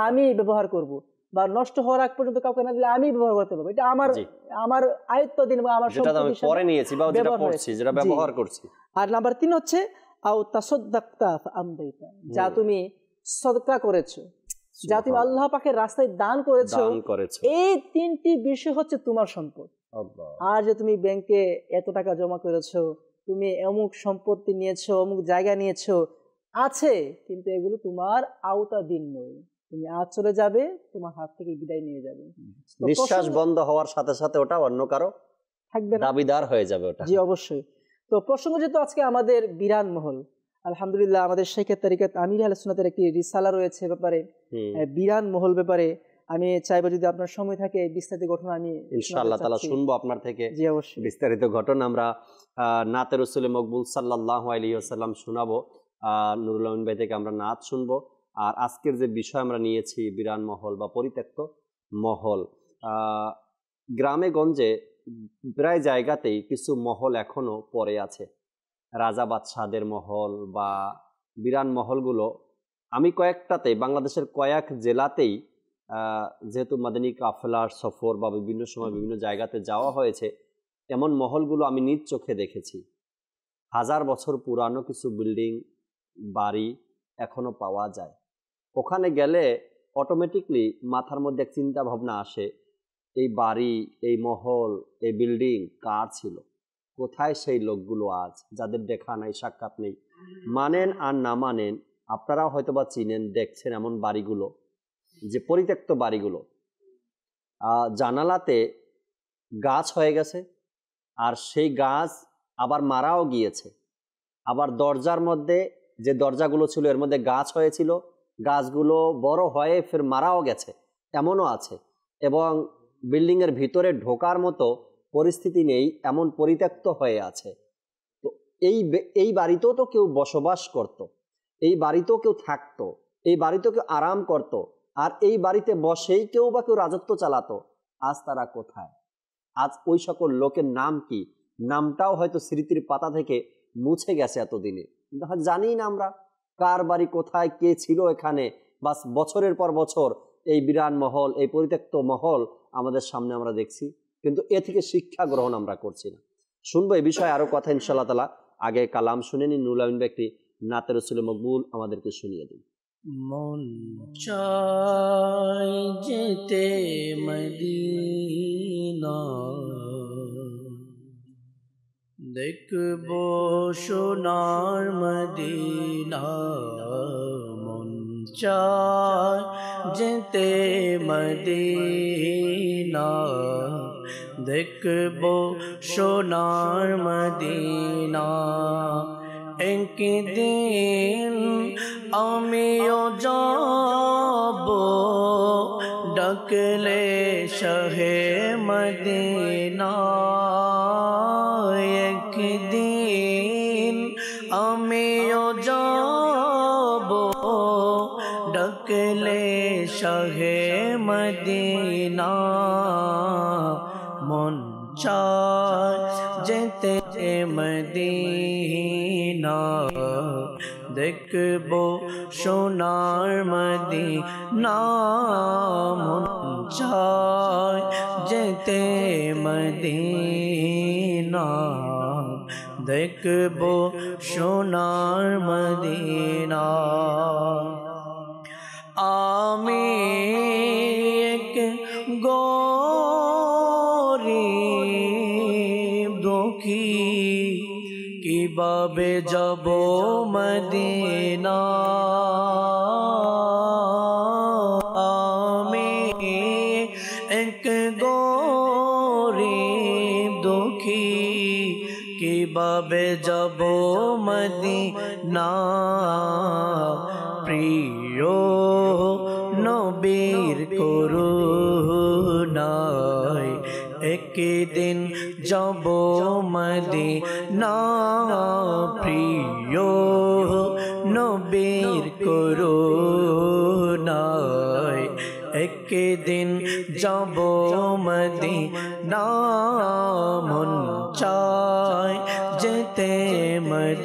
Speaker 6: আমি ব্যবহার করব বা নষ্ট হওয়ার আগ পর্যন্ত কাউকে না দিলে আমি ব্যবহার করতে পারবো এটা আমার আমার দিন বা আমার আমি পরে নিয়েছি বা যেটা পড়ছি যেটা ব্যবহার করছি আর নাম্বার তিন হচ্ছে আও তাসাদদাকতা আমদাইতা যা তুমি সদকা করেছো যা তুমি আল্লাহ পাকের রাস্তায় দান করেছো এই তিনটি বিষয় হচ্ছে তোমার সম্পদ আর যে তুমি ব্যাংকে এত টাকা জমা করেছো তুমি অমুক সম্পত্তি নিয়েছো অমুক জায়গা নিয়েছো আছে কিন্তু এগুলো তোমার আওতাধীন নয় তুমি আজ চলে যাবে তোমার হাত থেকে বিদায় নিয়ে যাবে নিঃশ্বাস
Speaker 2: বন্ধ হওয়ার সাথে সাথে ওটা অন্য কারো থাকবে দাবিদার হয়ে যাবে ওটা জি অবশ্যই তো প্রসঙ্গ যেহেতু আজকে
Speaker 6: আমাদের বিরান মহল আলহামদুলিল্লাহ আমাদের শেখের তারিখত আমির আলোচনাতে একটি রিসালা রয়েছে ব্যাপারে বিরান মহল ব্যাপারে আমি চাইবো যদি আপনার সময় থাকে বিস্তারিত ঘটনা আমি ইনশাআল্লাহ তাআলা শুনবো
Speaker 2: আপনার থেকে জি অবশ্যই বিস্তারিত ঘটনা আমরা নাতের রসুল মকবুল সাল্লাল্লাহু আলাইহি ওয়াসাল্লাম শোনাবো নুরুল আমিন ভাই থেকে আমরা নাত শুনবো আর আজকের যে বিষয় আমরা নিয়েছি বিরান মহল বা পরিত্যক্ত মহল গ্রামে গঞ্জে প্রায় জায়গাতেই কিছু মহল এখনও পড়ে আছে রাজা বাদশাদের মহল বা বিরান মহলগুলো আমি কয়েকটাতে বাংলাদেশের কয়েক জেলাতেই যেহেতু মাদানী কাফলার সফর বা বিভিন্ন সময় বিভিন্ন জায়গাতে যাওয়া হয়েছে এমন মহলগুলো আমি নিজ চোখে দেখেছি হাজার বছর পুরানো কিছু বিল্ডিং বাড়ি এখনও পাওয়া যায় ওখানে গেলে অটোমেটিকলি মাথার মধ্যে এক চিন্তা ভাবনা আসে এই বাড়ি এই মহল এই বিল্ডিং কার ছিল কোথায় সেই লোকগুলো আজ যাদের দেখা নাই সাক্ষাৎ নেই মানেন আর না মানেন আপনারাও হয়তো বা চিনেন দেখছেন এমন বাড়িগুলো যে পরিত্যক্ত বাড়িগুলো জানালাতে গাছ হয়ে গেছে আর সেই গাছ আবার মারাও গিয়েছে আবার দরজার মধ্যে যে দরজাগুলো ছিল এর মধ্যে গাছ হয়েছিল গাছগুলো বড় হয়ে ফের মারাও গেছে এমনও আছে এবং বিল্ডিংয়ের ভিতরে ঢোকার মতো পরিস্থিতি নেই এমন পরিত্যক্ত হয়ে আছে তো এই এই বাড়িতেও তো কেউ বসবাস করত। এই বাড়িতেও কেউ থাকতো এই বাড়িতেও কেউ আরাম করত। আর এই বাড়িতে বসেই কেউ বা কেউ রাজত্ব চালাতো আজ তারা কোথায় আজ ওই সকল লোকের নাম কি নামটাও হয়তো স্মৃতির পাতা থেকে মুছে গেছে এতদিনে জানি না আমরা কার বাড়ি কোথায় কে ছিল এখানে বাস বছরের পর বছর এই বিরান মহল এই পরিত্যক্ত মহল আমাদের সামনে আমরা দেখছি কিন্তু এ থেকে শিক্ষা গ্রহণ আমরা করছি না শুনবো এই বিষয়ে আরও কথা ইনশাল্লাহ তালা আগে কালাম শুনে নিন নুলামিন ব্যক্তি নাতের রসুল মকবুল আমাদেরকে শুনিয়ে দিন
Speaker 1: মন চাই যেতে মদিনা দেখব সোনার মদিনা মন যেতে মদিনা দেখব সোনার মদিনা একদিন আমিও যাব ডকলে শহে মদিনা چہ مدینہ من
Speaker 4: منچا
Speaker 1: جتنے مدینہ دیکھ بو مدینہ من منچا جتنے مدینہ دیکھ بو سنار مدینہ কিভাবে যাব মদিনা আমি এক গোরে দুঃখী কিভাবে যাব মদিনা প্রিয় নবীর নাই একদিন যাব মদিনা کے دن جب مدی نامن چائے جت مدینہ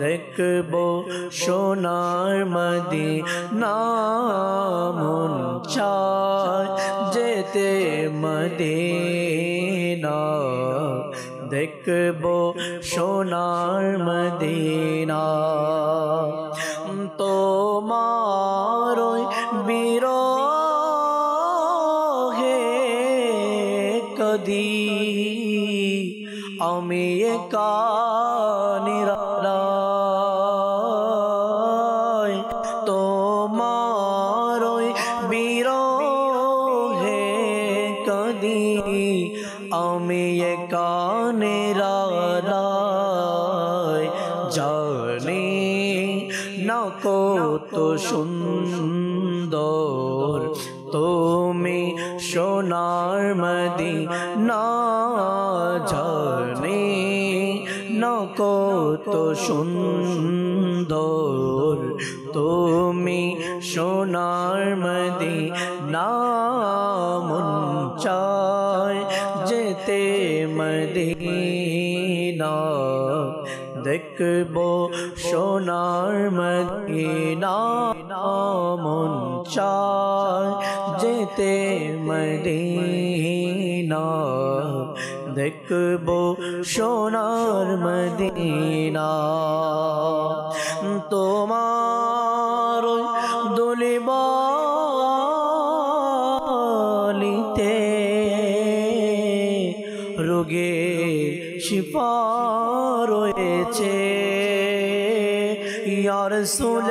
Speaker 1: دیکھو سونا مدی نام چائے جتے مدینہ دیکھو سونا مدینہ شندور تمی شنار مدی نام چائے جت مدین دیکھ بو شنار سو نارمدین چائے جت مدینہ দেখবো সোনার মদিনা তোমার দলিবালিতে রোগে শিপা রয়েছে ইয়ার সোন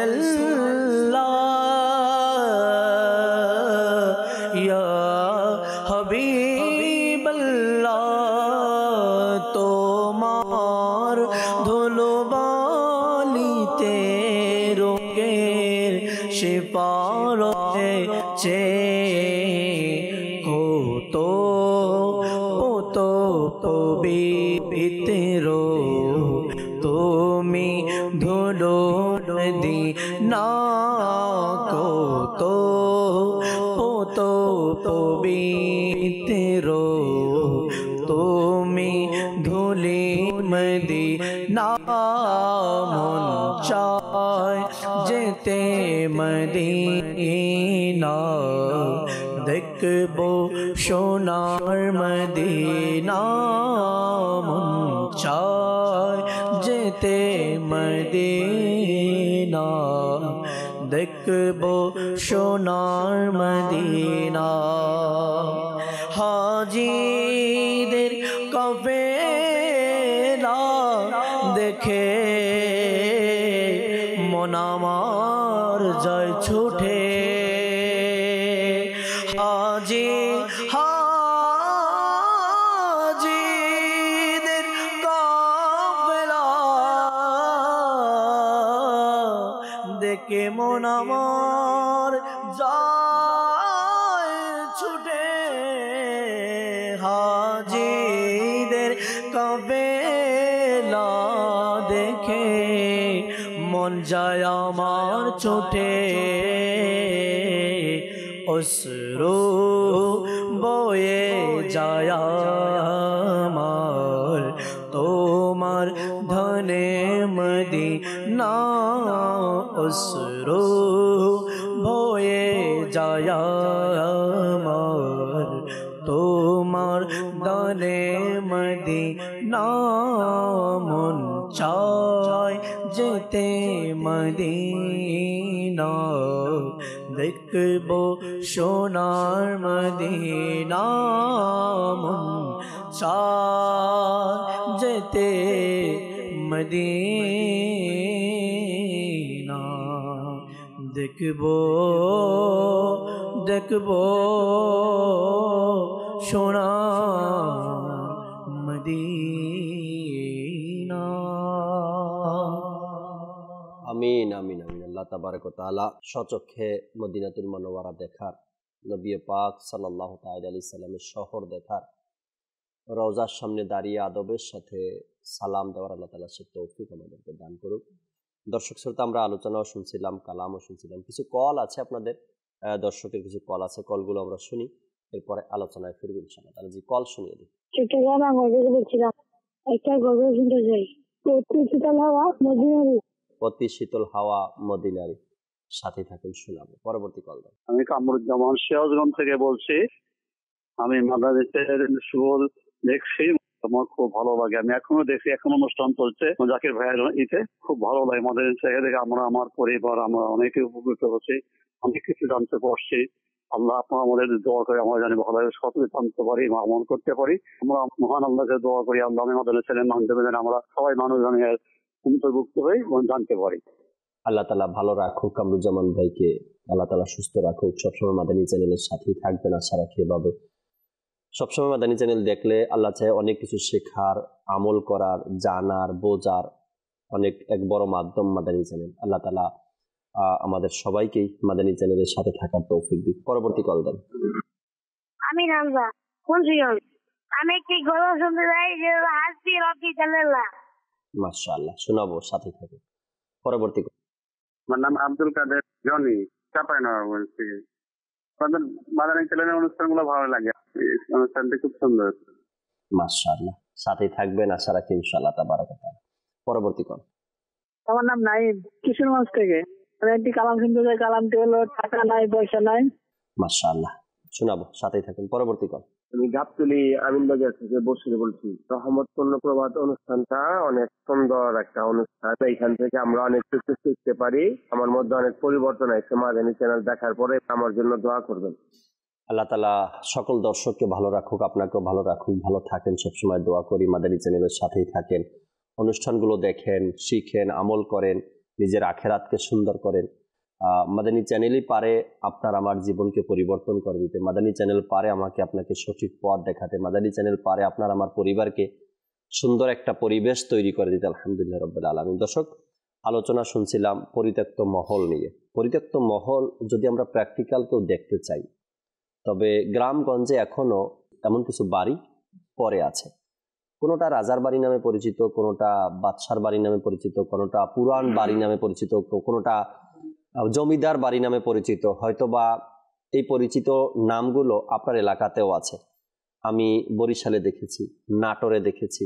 Speaker 1: দেখব সোনার মদিনা অশ্রু বয়ে যায় তোমার ধনে মদি না অশ্রু বয়ে যায় তোমার ধনে মদি না মন চায় যেতে মদি بو شونار مدینہ سار جتے مدینہ دیکھ بو دیکھ بو شونا مدینہ
Speaker 2: امین امین তাবারকতালা সচক্ষে মদিনাতুল মনোয়ারা দেখার নবী পাক সাল্লাহ তাইদ আলি সাল্লামের শহর দেখার রওজার সামনে দাঁড়িয়ে আদবের সাথে সালাম দেওয়ার আল্লাহ তালা সে তৌফিক আমাদেরকে দান করুক দর্শক শ্রোতা আমরা আলোচনাও শুনছিলাম কালামও শুনছিলাম কিছু কল আছে আপনাদের দর্শকের কিছু কল আছে কলগুলো আমরা শুনি এরপরে আলোচনায় ফিরবো ইনশাল্লাহ তাহলে যে কল শুনিয়ে দিই
Speaker 3: চট্টগ্রাম একটা গল্প শুনতে চাই প্রত্যেক হওয়া মদিনারি
Speaker 2: অতি শীতল হাওয়া মদিনার সাথে থাকেন শোনাবো পরবর্তী কল
Speaker 4: আমি কামরুজ্জামান
Speaker 2: সিরাজগঞ্জ থেকে বলছি
Speaker 4: আমি বাংলাদেশের সুবল দেখছি আমার খুব ভালো লাগে আমি এখনো দেখি এখনো অনুষ্ঠান চলছে জাকির ভাইয়ের ইতে খুব ভালো লাগে আমাদের থেকে আমরা আমার পরিবার আমরা অনেকে উপকৃত হচ্ছি অনেক কিছু জানতে পারছি আল্লাহ আপনার আমাদের দোয়া করে আমরা জানি ভালো সকলে জানতে পারি আমল করতে পারি আমরা মহান আল্লাহকে দোয়া করি আল্লাহ আমাদের ছেলে মানুষ আমরা সবাই মানুষ জানি অন্তর্ভুক্ত হয়ে জানতে পারে
Speaker 2: আল্লাহ তালা ভালো রাখুক কামরুজ্জামান ভাইকে আল্লাহ তালা সুস্থ রাখুক সবসময় মাদানী চ্যানেলের সাথেই থাকবেন আশা রাখি এভাবে সবসময় মাদানী চ্যানেল দেখলে আল্লাহ চাই অনেক কিছু শেখার আমল করার জানার বোঝার অনেক এক বড় মাধ্যম মাদানী চ্যানেল আল্লাহ তালা আমাদের সবাইকেই মাদানী চ্যানেলের সাথে থাকার তৌফিক দিক পরবর্তী কল দেন
Speaker 4: আমি রামজা কোন আমি কি গল্প শুনতে চাই যে হাসি রকি চ্যানেল না
Speaker 2: মাশাআল্লাহ শোনাবো সাথে পরবর্তী আমার নাম
Speaker 4: আব্দুল কাদের জনি চাপাই থেকে আপনাদের চ্যানেলের ভালো লাগে অনুষ্ঠানটি খুব সুন্দর
Speaker 2: সাথে থাকবেন আশা রাখি তাবারাকাত পরবর্তী কোন
Speaker 6: আমার নাম নাইম কিশোরগঞ্জ থেকে
Speaker 3: একটি কালাম শুনতে চাই কালামটি হলো টাকা নাই পয়সা নাই
Speaker 2: মাশাআল্লাহ শোনাবো সাথেই থাকুন পরবর্তী কোন আমি গাবতলি আমিনবাজার থেকে বসির বলছি রহমত পূর্ণপ্রবাদ অনুষ্ঠানটা অনেক সুন্দর একটা অনুষ্ঠান এখান থেকে আমরা অনেক কিছু শিখতে পারি আমার মধ্যে অনেক পরিবর্তন আছে মাঝানি চ্যানেল দেখার পরে আমার জন্য দোয়া করবেন আল্লাহ তালা সকল দর্শককে ভালো রাখুক আপনাকেও ভালো রাখুক ভালো থাকেন সবসময় দোয়া করি মাদারি চ্যানেলের সাথেই থাকেন অনুষ্ঠানগুলো দেখেন শিখেন আমল করেন নিজের আখেরাতকে সুন্দর করেন মাদানী চ্যানেলই পারে আপনার আমার জীবনকে পরিবর্তন করে দিতে মাদানী চ্যানেল পারে আমাকে আপনাকে সঠিক পথ দেখাতে মাদানী চ্যানেল পারে আপনার আমার পরিবারকে সুন্দর একটা পরিবেশ তৈরি করে দিতে আলহামদুলিল্লাহ রব্বুল আলমিন দর্শক আলোচনা শুনছিলাম পরিত্যক্ত মহল নিয়ে পরিত্যক্ত মহল যদি আমরা প্র্যাকটিক্যাল কেউ দেখতে চাই তবে গ্রামগঞ্জে এখনও এমন কিছু বাড়ি পরে আছে কোনোটা রাজার বাড়ি নামে পরিচিত কোনোটা বাদশার বাড়ি নামে পরিচিত কোনোটা পুরাণ বাড়ি নামে পরিচিত কোনোটা জমিদার বাড়ি নামে পরিচিত হয়তোবা এই পরিচিত নামগুলো আপনার এলাকাতেও আছে আমি বরিশালে দেখেছি নাটোরে দেখেছি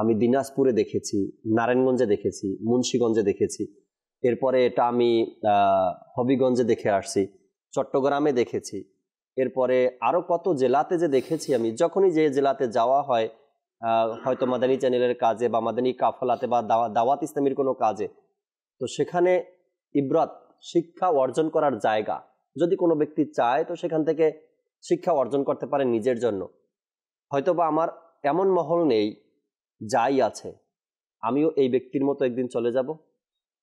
Speaker 2: আমি দিনাজপুরে দেখেছি নারায়ণগঞ্জে দেখেছি মুন্সীগঞ্জে দেখেছি এরপরে এটা আমি হবিগঞ্জে দেখে আসছি চট্টগ্রামে দেখেছি এরপরে আরও কত জেলাতে যে দেখেছি আমি যখনই যে জেলাতে যাওয়া হয় হয়তো মাদানী চ্যানেলের কাজে বা মাদানী কাফলাতে বা দাওয়াত ইসলামীর কোনো কাজে তো সেখানে ইব্রত শিক্ষা অর্জন করার জায়গা যদি কোনো ব্যক্তি চায় তো সেখান থেকে শিক্ষা অর্জন করতে পারে নিজের জন্য হয়তোবা আমার এমন মহল নেই যাই আছে আমিও এই ব্যক্তির মতো একদিন চলে যাব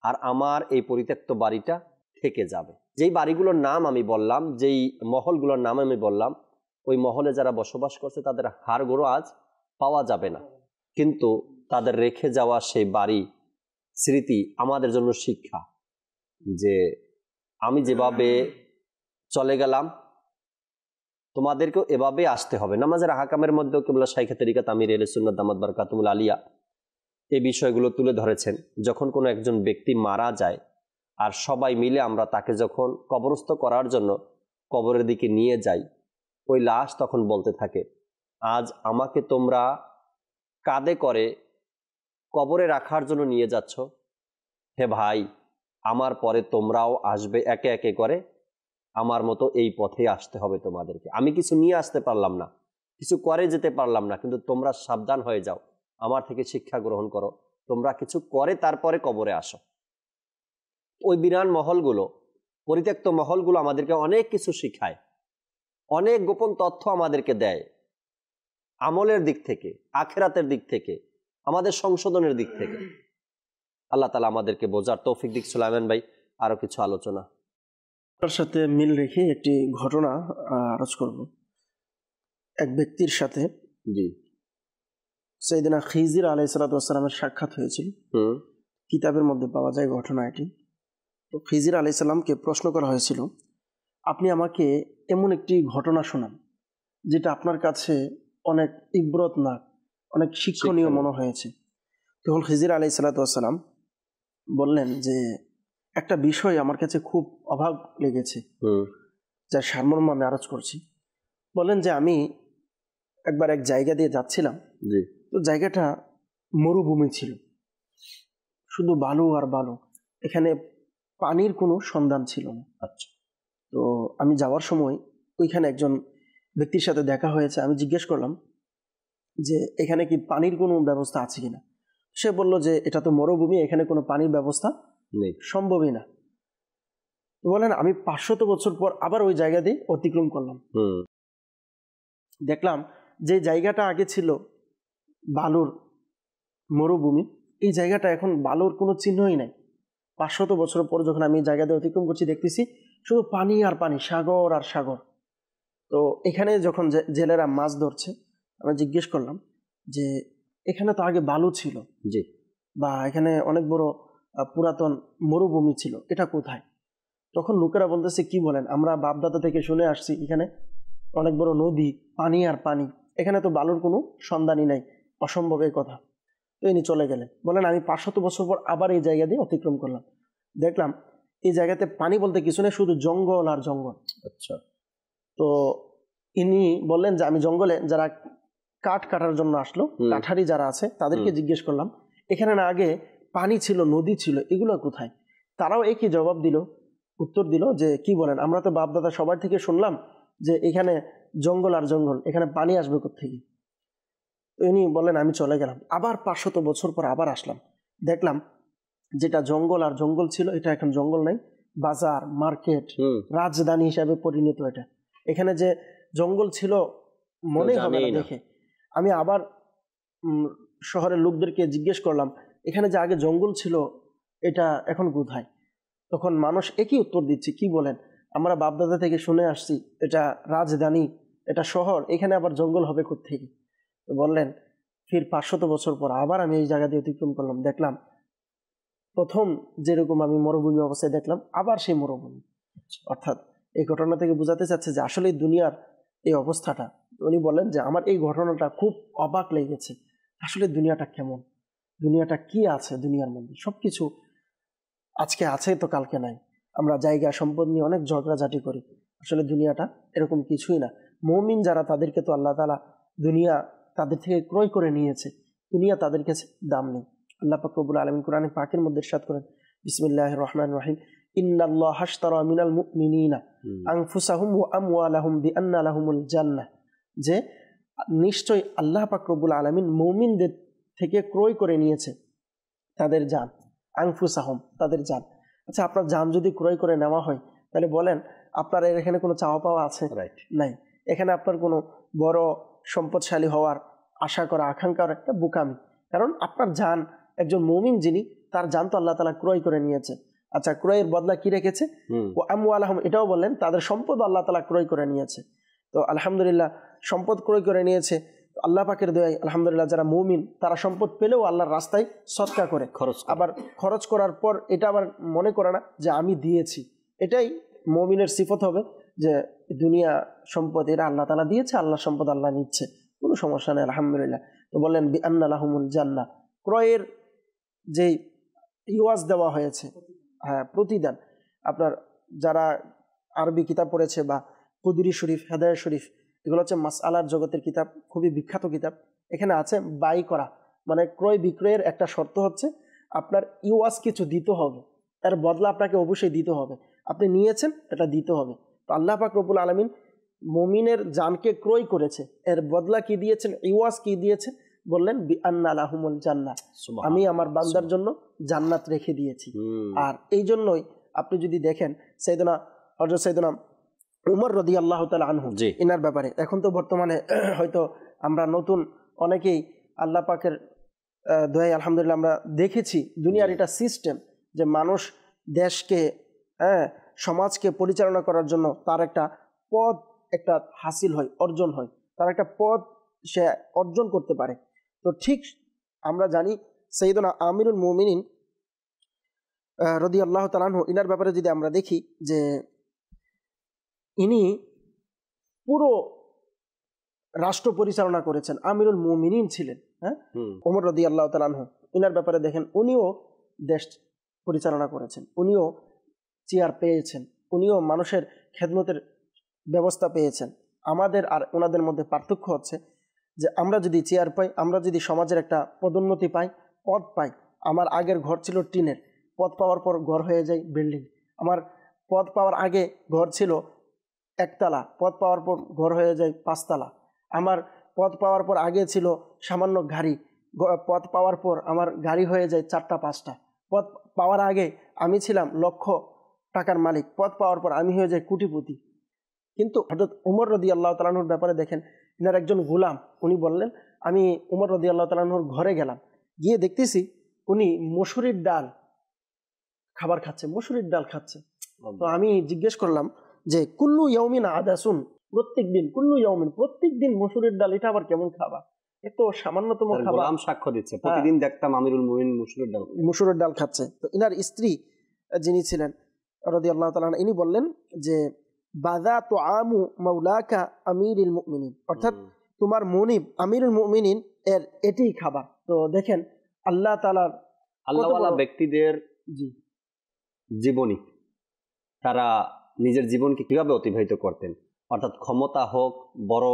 Speaker 2: আর আমার এই পরিত্যক্ত বাড়িটা থেকে যাবে যেই বাড়িগুলোর নাম আমি বললাম যেই মহলগুলোর নাম আমি বললাম ওই মহলে যারা বসবাস করছে তাদের হাড়গোড়ো আজ পাওয়া যাবে না কিন্তু তাদের রেখে যাওয়া সেই বাড়ি স্মৃতি আমাদের জন্য শিক্ষা যে আমি যেভাবে চলে গেলাম তোমাদেরকেও এভাবে আসতে হবে নামাজের হাকামের মধ্যেও কেবল শাইখা তরিকা তামির এলিসুন্নাদ দামাদ কাতুমুল আলিয়া এই বিষয়গুলো তুলে ধরেছেন যখন কোনো একজন ব্যক্তি মারা যায় আর সবাই মিলে আমরা তাকে যখন কবরস্থ করার জন্য কবরের দিকে নিয়ে যাই ওই লাশ তখন বলতে থাকে আজ আমাকে তোমরা কাঁদে করে কবরে রাখার জন্য নিয়ে যাচ্ছ হে ভাই আমার পরে তোমরাও আসবে একে একে করে আমার মতো এই পথে আসতে হবে তোমাদেরকে আমি কিছু নিয়ে আসতে পারলাম না কিছু করে যেতে পারলাম না কিন্তু তোমরা সাবধান হয়ে যাও আমার থেকে শিক্ষা গ্রহণ করো তোমরা কিছু করে তারপরে কবরে আসো ওই বিরান মহলগুলো পরিত্যক্ত মহলগুলো আমাদেরকে অনেক কিছু শিখায় অনেক গোপন তথ্য আমাদেরকে দেয় আমলের দিক থেকে আখেরাতের দিক থেকে আমাদের সংশোধনের দিক থেকে আল্লাহ তালা আমাদেরকে বোঝার তৌফিক দিক সুলাইমান ভাই আরও কিছু আলোচনা
Speaker 5: আপনার সাথে মিল রেখে একটি ঘটনা আরজ করব এক ব্যক্তির সাথে জি সেইদিনা খিজির আলাই সালাতামের সাক্ষাৎ হয়েছিল কিতাবের মধ্যে পাওয়া যায় ঘটনা এটি তো খিজির আলাই সাল্লামকে প্রশ্ন করা হয়েছিল আপনি আমাকে এমন একটি ঘটনা শোনান যেটা আপনার কাছে অনেক ইব্রত না অনেক শিক্ষণীয় মনে হয়েছে তখন খিজির আলাই সালাতাম বললেন যে একটা বিষয় আমার কাছে খুব অভাব লেগেছে যার সারমর্ম আমি আরজ করছি বলেন যে আমি একবার এক জায়গা দিয়ে যাচ্ছিলাম তো জায়গাটা মরুভূমি ছিল শুধু বালু আর বালু এখানে পানির কোনো সন্ধান ছিল না আচ্ছা তো আমি যাওয়ার সময় ওইখানে একজন ব্যক্তির সাথে দেখা হয়েছে আমি জিজ্ঞেস করলাম যে এখানে কি পানির কোনো ব্যবস্থা আছে কিনা সে বলল যে এটা তো মরুভূমি এখানে কোনো পানির ব্যবস্থা নেই সম্ভবই না বলেন আমি পাঁচশত বছর পর আবার ওই জায়গা দিয়ে অতিক্রম করলাম দেখলাম যে জায়গাটা আগে ছিল বালুর মরুভূমি এই জায়গাটা এখন বালুর কোনো চিহ্নই নাই পাঁচশত বছর পর যখন আমি এই জায়গা দিয়ে অতিক্রম করছি দেখতেছি শুধু পানি আর পানি সাগর আর সাগর তো এখানে যখন জেলেরা মাছ ধরছে আমরা জিজ্ঞেস করলাম যে এখানে তো আগে বালু ছিল জি বা এখানে অনেক বড় পুরাতন মরুভূমি ছিল এটা কোথায় তখন লোকেরা বলতেছে কি বলেন আমরা বাপদাদা থেকে শুনে আসছি এখানে অনেক বড় নদী পানি আর পানি এখানে তো বালুর কোনো সন্ধানই নাই অসম্ভবের কথা তো ইনি চলে গেলেন বলেন আমি পাঁচশত বছর পর আবার এই জায়গা দিয়ে অতিক্রম করলাম দেখলাম এই জায়গাতে পানি বলতে কিছু নেই শুধু জঙ্গল আর জঙ্গল আচ্ছা তো ইনি বললেন যে আমি জঙ্গলে যারা কাঠ কাটার জন্য আসলো কাঠারি যারা আছে তাদেরকে জিজ্ঞেস করলাম এখানে না আগে পানি ছিল নদী ছিল এগুলো কোথায় তারাও একই জবাব দিল উত্তর দিল যে কি বলেন আমরা তো বাপদাদা সবার থেকে শুনলাম যে এখানে জঙ্গল আর জঙ্গল এখানে পানি আসবে কোথেকে ইনি বলেন আমি চলে গেলাম আবার পাঁচশত বছর পর আবার আসলাম দেখলাম যেটা জঙ্গল আর জঙ্গল ছিল এটা এখন জঙ্গল নাই বাজার মার্কেট রাজধানী হিসাবে পরিণত এটা এখানে যে জঙ্গল ছিল মনে হবে দেখে আমি আবার শহরের লোকদেরকে জিজ্ঞেস করলাম এখানে যে আগে জঙ্গল ছিল এটা এখন কোথায় তখন মানুষ একই উত্তর দিচ্ছে কি বলেন আমরা বাপদাদা থেকে শুনে আসছি এটা রাজধানী এটা শহর এখানে আবার জঙ্গল হবে থেকে বললেন ফির পাঁচশত বছর পর আবার আমি এই জায়গা দিয়ে অতিক্রম করলাম দেখলাম প্রথম যেরকম আমি মরুভূমি অবস্থায় দেখলাম আবার সেই মরুভূমি অর্থাৎ এই ঘটনা থেকে বোঝাতে চাচ্ছে যে আসলে দুনিয়ার এই অবস্থাটা উনি বলেন যে আমার এই ঘটনাটা খুব অবাক লেগেছে আসলে দুনিয়াটা কেমন দুনিয়াটা কি আছে দুনিয়ার মধ্যে সব কিছু আজকে আছে তো কালকে নাই আমরা জায়গা সম্পদ নিয়ে অনেক ঝগড়াঝাটি করি আসলে দুনিয়াটা এরকম কিছুই না মৌমিন যারা তাদেরকে তো আল্লাহ তালা দুনিয়া তাদের থেকে ক্রয় করে নিয়েছে দুনিয়া তাদের কাছে দাম নেই আল্লাহ পাকবুল আলম কোরআন পাকের মধ্যে সাত করেন বিসমিল্লাহ রহমান রাহিম ইন্নাল্লাহ হাশতারা মিনাল মুমিনিনা আনফুসাহুম ওয়া আমওয়ালাহুম বিআন্না লাহুমুল জান্নাহ যে নিশ্চয় আল্লাহ পাকরবুল আলমিন মৌমিনদের থেকে ক্রয় করে নিয়েছে তাদের যান আংফুস আহম তাদের যান আচ্ছা আপনার যান যদি ক্রয় করে নেওয়া হয় তাহলে বলেন আপনার এখানে কোনো চাওয়া পাওয়া আছে রাইট নাই এখানে আপনার কোনো বড় সম্পদশালী হওয়ার আশা করা আকাঙ্ক্ষার একটা বোকামি কারণ আপনার যান একজন মৌমিন যিনি তার যান তো আল্লাহ তালা ক্রয় করে নিয়েছে আচ্ছা ক্রয়ের বদলা কি রেখেছে ও আমু আলহম এটাও বললেন তাদের সম্পদ আল্লাহ তালা ক্রয় করে নিয়েছে তো আলহামদুলিল্লাহ সম্পদ ক্রয় করে নিয়েছে আল্লাহ পাকের দয়ায় আলহামদুলিল্লাহ যারা মৌমিন তারা সম্পদ পেলেও আল্লাহর রাস্তায় সৎকা করে খরচ আবার খরচ করার পর এটা আবার মনে করে না যে আমি দিয়েছি এটাই মৌমিনের সিফত হবে যে দুনিয়া সম্পদ এরা আল্লাহ তালা দিয়েছে আল্লাহ সম্পদ আল্লাহ নিচ্ছে কোনো সমস্যা নেই আলহামদুলিল্লাহ তো বললেন আন্না আহমুল জান্না ক্রয়ের যে ইওয়াজ দেওয়া হয়েছে হ্যাঁ প্রতিদান আপনার যারা আরবি কিতাব পড়েছে বা কুদুরি শরীফ হেদায় শরীফ এগুলো হচ্ছে মাসালার জগতের কিতাব খুবই বিখ্যাত কিতাব এখানে আছে বাই করা মানে ক্রয় বিক্রয়ের একটা শর্ত হচ্ছে আপনার ইওয়াস কিছু দিতে হবে এর বদলা আপনাকে অবশ্যই দিতে হবে আপনি নিয়েছেন এটা দিতে হবে তো আল্লাহ পাক রবুল আলমিন মমিনের জানকে ক্রয় করেছে এর বদলা কি দিয়েছেন ইওয়াস কি দিয়েছে বললেন আন্নাল আন্না আমি আমার বান্দার জন্য জান্নাত রেখে দিয়েছি আর এই জন্যই আপনি যদি দেখেন সৈদনা হজরত সৈদনা উমর রদি আল্লাহ তালা আনহু এনার ব্যাপারে এখন তো বর্তমানে হয়তো আমরা নতুন অনেকেই আল্লাহ পাকের দয়াই আলহামদুলিল্লাহ আমরা দেখেছি দুনিয়ার এটা সিস্টেম যে মানুষ দেশকে হ্যাঁ সমাজকে পরিচালনা করার জন্য তার একটা পদ একটা হাসিল হয় অর্জন হয় তার একটা পদ সে অর্জন করতে পারে তো ঠিক আমরা জানি সেইদনা আমিরুল মোমিনিন রদি আল্লাহ তালানহ ইনার ব্যাপারে যদি আমরা দেখি যে ইনি পুরো রাষ্ট্র পরিচালনা করেছেন আমিরুল মুমিনিন ছিলেন হ্যাঁ ওমর রদি আল্লাহ তালাহ ইনার ব্যাপারে দেখেন উনিও দেশ পরিচালনা করেছেন উনিও চেয়ার পেয়েছেন উনিও মানুষের খেদমতের ব্যবস্থা পেয়েছেন আমাদের আর ওনাদের মধ্যে পার্থক্য হচ্ছে যে আমরা যদি চেয়ার পাই আমরা যদি সমাজের একটা পদোন্নতি পাই পদ পাই আমার আগের ঘর ছিল টিনের পদ পাওয়ার পর ঘর হয়ে যায় বিল্ডিং আমার পদ পাওয়ার আগে ঘর ছিল একতলা পথ পাওয়ার পর ঘর হয়ে যায় পাঁচতলা আমার পথ পাওয়ার পর আগে ছিল সামান্য গাড়ি পথ পাওয়ার পর আমার গাড়ি হয়ে যায় চারটা পাঁচটা পথ পাওয়ার আগে আমি ছিলাম লক্ষ টাকার মালিক পথ পাওয়ার পর আমি হয়ে যাই কুটিপতি কিন্তু হঠাৎ উমর রদি আল্লাহ তালাহুর ব্যাপারে দেখেন এনার একজন গোলাম উনি বললেন আমি উমর রদি আল্লাহ তালাহুর ঘরে গেলাম গিয়ে দেখতেছি উনি মসুরির ডাল খাবার খাচ্ছে মসুরির ডাল খাচ্ছে তো আমি জিজ্ঞেস করলাম যে কুল্লু ইয়মিন আদাসুন প্রত্যেক দিন কুল্লু ইয়মিন প্রত্যেক দিন মসুরের ডাল এটা আবার কেমন খাবা এত সামান্যতম খাবার আম
Speaker 2: সাক্ষ্য দিচ্ছে হ্যাঁ। প্রতিদিন দেখতাম
Speaker 5: আমিরুল মুমিন মসুরের ডাল মসুরের ডাল খাচ্ছে তো ইনার স্ত্রী যিনি ছিলেন রদি আল্লাহ তালা ইনি বললেন যে তো আমু আমিরুল মুমিনিন অর্থাৎ তোমার মনিব আমিরুল মুমিনিন এর এটি খাবার তো দেখেন
Speaker 2: আল্লাহ তালার আল্লাহওয়ালা ব্যক্তিদের জীবনী তারা নিজের জীবনকে কিভাবে অতিবাহিত করতেন অর্থাৎ ক্ষমতা হোক বড়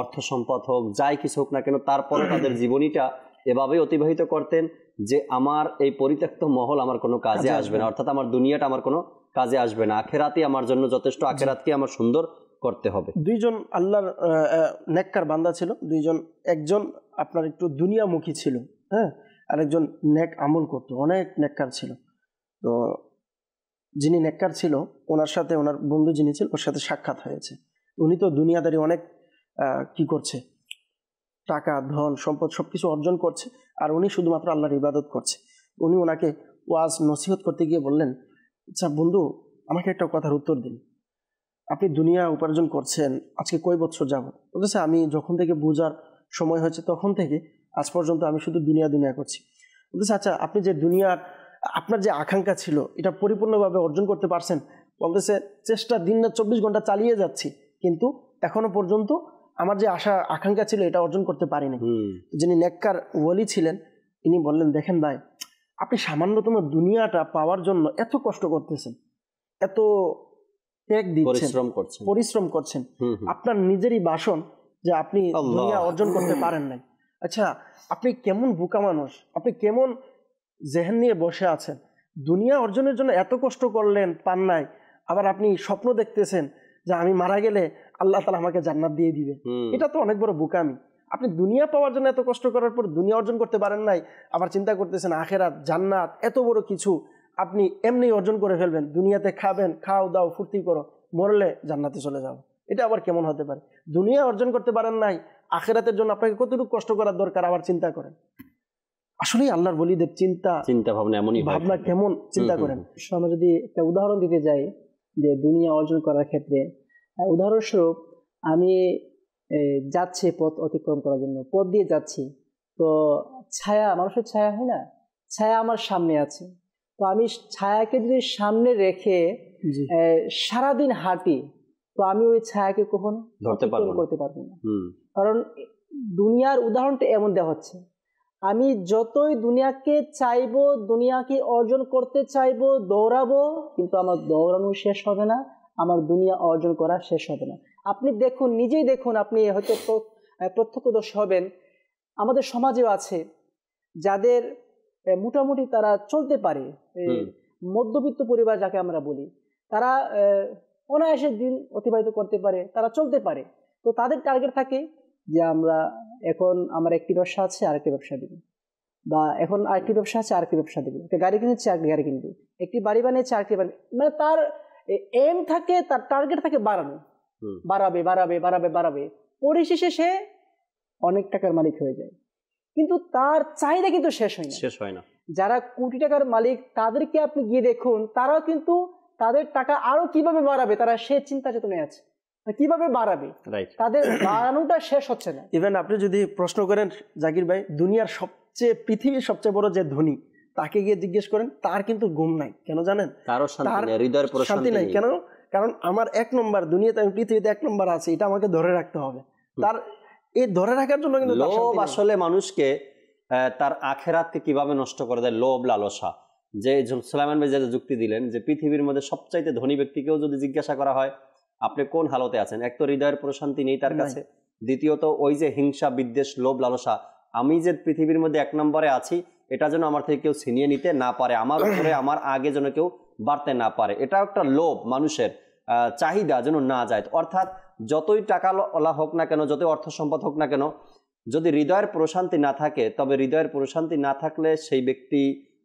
Speaker 2: অর্থ সম্পদ হোক যাই কিছু হোক না কেন তারপরে তাদের জীবনীটা এভাবেই অতিবাহিত করতেন যে আমার এই পরিত্যক্ত মহল আমার কোনো কাজে আসবে না অর্থাৎ আমার দুনিয়াটা আমার কোনো কাজে আসবে না আখেরাতই আমার জন্য যথেষ্ট আখেরাতকে আমার সুন্দর করতে হবে
Speaker 5: দুইজন আল্লাহর নেককার বান্দা ছিল দুইজন একজন আপনার একটু দুনিয়ামুখী ছিল হ্যাঁ আরেকজন নেক আমল করতো অনেক নেককার ছিল তো যিনি নেককার ছিল ওনার সাথে ওনার বন্ধু যিনি ছিল ওর সাথে সাক্ষাৎ হয়েছে উনি তো দুনিয়াদারি অনেক কি করছে টাকা ধন সম্পদ সব কিছু অর্জন করছে আর উনি শুধুমাত্র আল্লাহর ইবাদত করছে উনি ওনাকে ওয়াজ নসিহত করতে গিয়ে বললেন আচ্ছা বন্ধু আমাকে একটা কথার উত্তর দিন আপনি দুনিয়া উপার্জন করছেন আজকে কয় বছর যাব বলতেছে আমি যখন থেকে বোঝার সময় হয়েছে তখন থেকে আজ পর্যন্ত আমি শুধু দুনিয়া দুনিয়া করছি বলতেছে আচ্ছা আপনি যে দুনিয়ার আপনার যে আকাঙ্ক্ষা ছিল এটা পরিপূর্ণভাবে অর্জন করতে পারছেন বলতেছে চেষ্টা দিন না চব্বিশ ঘন্টা চালিয়ে যাচ্ছি কিন্তু এখনো পর্যন্ত আমার যে আশা আকাঙ্ক্ষা ছিল এটা অর্জন করতে পারিনি যিনি নেককার ওয়ালি ছিলেন তিনি বললেন দেখেন ভাই আপনি সামান্যতম দুনিয়াটা পাওয়ার জন্য এত কষ্ট করতেছেন এত ত্যাগ দিচ্ছেন পরিশ্রম করছেন আপনার নিজেরই বাসন যে আপনি দুনিয়া অর্জন করতে পারেন নাই আচ্ছা আপনি কেমন বোকা মানুষ আপনি কেমন জেহেন নিয়ে বসে আছেন দুনিয়া অর্জনের জন্য এত কষ্ট করলেন পান নাই আবার আপনি স্বপ্ন দেখতেছেন যে আমি মারা গেলে আল্লাহ তালা আমাকে জান্নাত দিয়ে দিবে এটা তো অনেক বড় বোকামি আপনি দুনিয়া পাওয়ার জন্য এত কষ্ট করার পর দুনিয়া অর্জন করতে পারেন নাই আবার চিন্তা করতেছেন আখেরাত জান্নাত এত বড় কিছু আপনি এমনি অর্জন করে ফেলবেন দুনিয়াতে খাবেন খাও দাও ফুর্তি করো মরলে জান্নাতে চলে যাও এটা আবার কেমন হতে পারে দুনিয়া অর্জন করতে পারেন নাই আখেরাতের জন্য আপনাকে কতটুকু কষ্ট করার দরকার আবার চিন্তা করেন আসলে
Speaker 6: আল্লাহর বলিদের চিন্তা
Speaker 2: চিন্তা ভাবনা এমনই ভাবনা কেমন চিন্তা করেন
Speaker 6: আমরা যদি একটা উদাহরণ দিতে যাই যে দুনিয়া অর্জন করার ক্ষেত্রে উদাহরণস্বরূপ আমি যাচ্ছে পথ অতিক্রম করার জন্য পথ দিয়ে যাচ্ছি তো ছায়া মানুষের ছায়া হয় না ছায়া আমার সামনে আছে তো আমি ছায়াকে যদি সামনে রেখে সারাদিন হাঁটি তো আমি ওই ছায়াকে কখনো ধরতে পারবো করতে পারবো না কারণ দুনিয়ার উদাহরণটা এমন দেওয়া হচ্ছে আমি যতই দুনিয়াকে চাইব দুনিয়াকে অর্জন করতে চাইব দৌড়াবো কিন্তু আমার দৌড়ানো শেষ হবে না আমার দুনিয়া অর্জন করা শেষ হবে না আপনি দেখুন নিজেই দেখুন আপনি হয়তো প্রত্যক্ষদর্শী হবেন আমাদের সমাজেও আছে যাদের মোটামুটি তারা চলতে পারে মধ্যবিত্ত পরিবার যাকে আমরা বলি তারা অনায়াসের দিন অতিবাহিত করতে পারে তারা চলতে পারে তো তাদের টার্গেট থাকে যে আমরা এখন আমার একটি ব্যবসা আছে আর একটি ব্যবসা দিবে বা এখন আরেকটি ব্যবসা আছে আরেকটি ব্যবসা দিব একটা গাড়ি কিনেছে আরেকটি গাড়ি কিনবে একটি বাড়ি বানিয়েছে আরেকটি বাড়ি মানে তার এম থাকে তার টার্গেট থাকে বাড়ানো বাড়াবে বাড়াবে বাড়াবে বাড়াবে পরিশেষে সে অনেক টাকার মালিক হয়ে যায় কিন্তু তার চাহিদা কিন্তু শেষ হয় না শেষ হয় না যারা কোটি টাকার মালিক তাদেরকে আপনি গিয়ে দেখুন তারাও কিন্তু তাদের টাকা আরো কিভাবে বাড়াবে তারা সে চিন্তা চেতনায় আছে মানে কিভাবে বাড়াবে তাদের
Speaker 5: বাড়ানোটা শেষ হচ্ছে না ইভেন আপনি যদি প্রশ্ন করেন জাকির ভাই দুনিয়ার সবচেয়ে পৃথিবীর সবচেয়ে বড় যে ধনী তাকে গিয়ে জিজ্ঞেস করেন তার কিন্তু ঘুম নাই কেন জানেন শান্তি নাই কেন কারণ আমার এক নম্বর দুনিয়াতে আমি পৃথিবীতে এক নম্বর আছে এটা আমাকে ধরে রাখতে হবে তার এই ধরে রাখার জন্য কিন্তু লোভ আসলে
Speaker 2: মানুষকে তার আখেরাতকে কিভাবে নষ্ট করে দেয় লোভ লালসা যে সুলাইমান ভাই যুক্তি দিলেন যে পৃথিবীর মধ্যে সবচাইতে ধনী ব্যক্তিকেও যদি জিজ্ঞাসা করা হয় আপনি কোন হালতে আছেন এক তো হৃদয়ের প্রশান্তি নেই তার কাছে দ্বিতীয়ত ওই যে হিংসা বিদ্বেষ লোভ লালসা আমি যে পৃথিবীর মধ্যে এক নম্বরে আছি এটা যেন আমার থেকে কেউ ছিনিয়ে নিতে না পারে আমার উপরে আমার আগে যেন কেউ বাড়তে না পারে এটা একটা লোভ মানুষের চাহিদা যেন না যায় অর্থাৎ যতই টাকা ওলা হোক না কেন যতই অর্থ সম্পদ হোক না কেন যদি হৃদয়ের প্রশান্তি না থাকে তবে হৃদয়ের প্রশান্তি না থাকলে সেই ব্যক্তি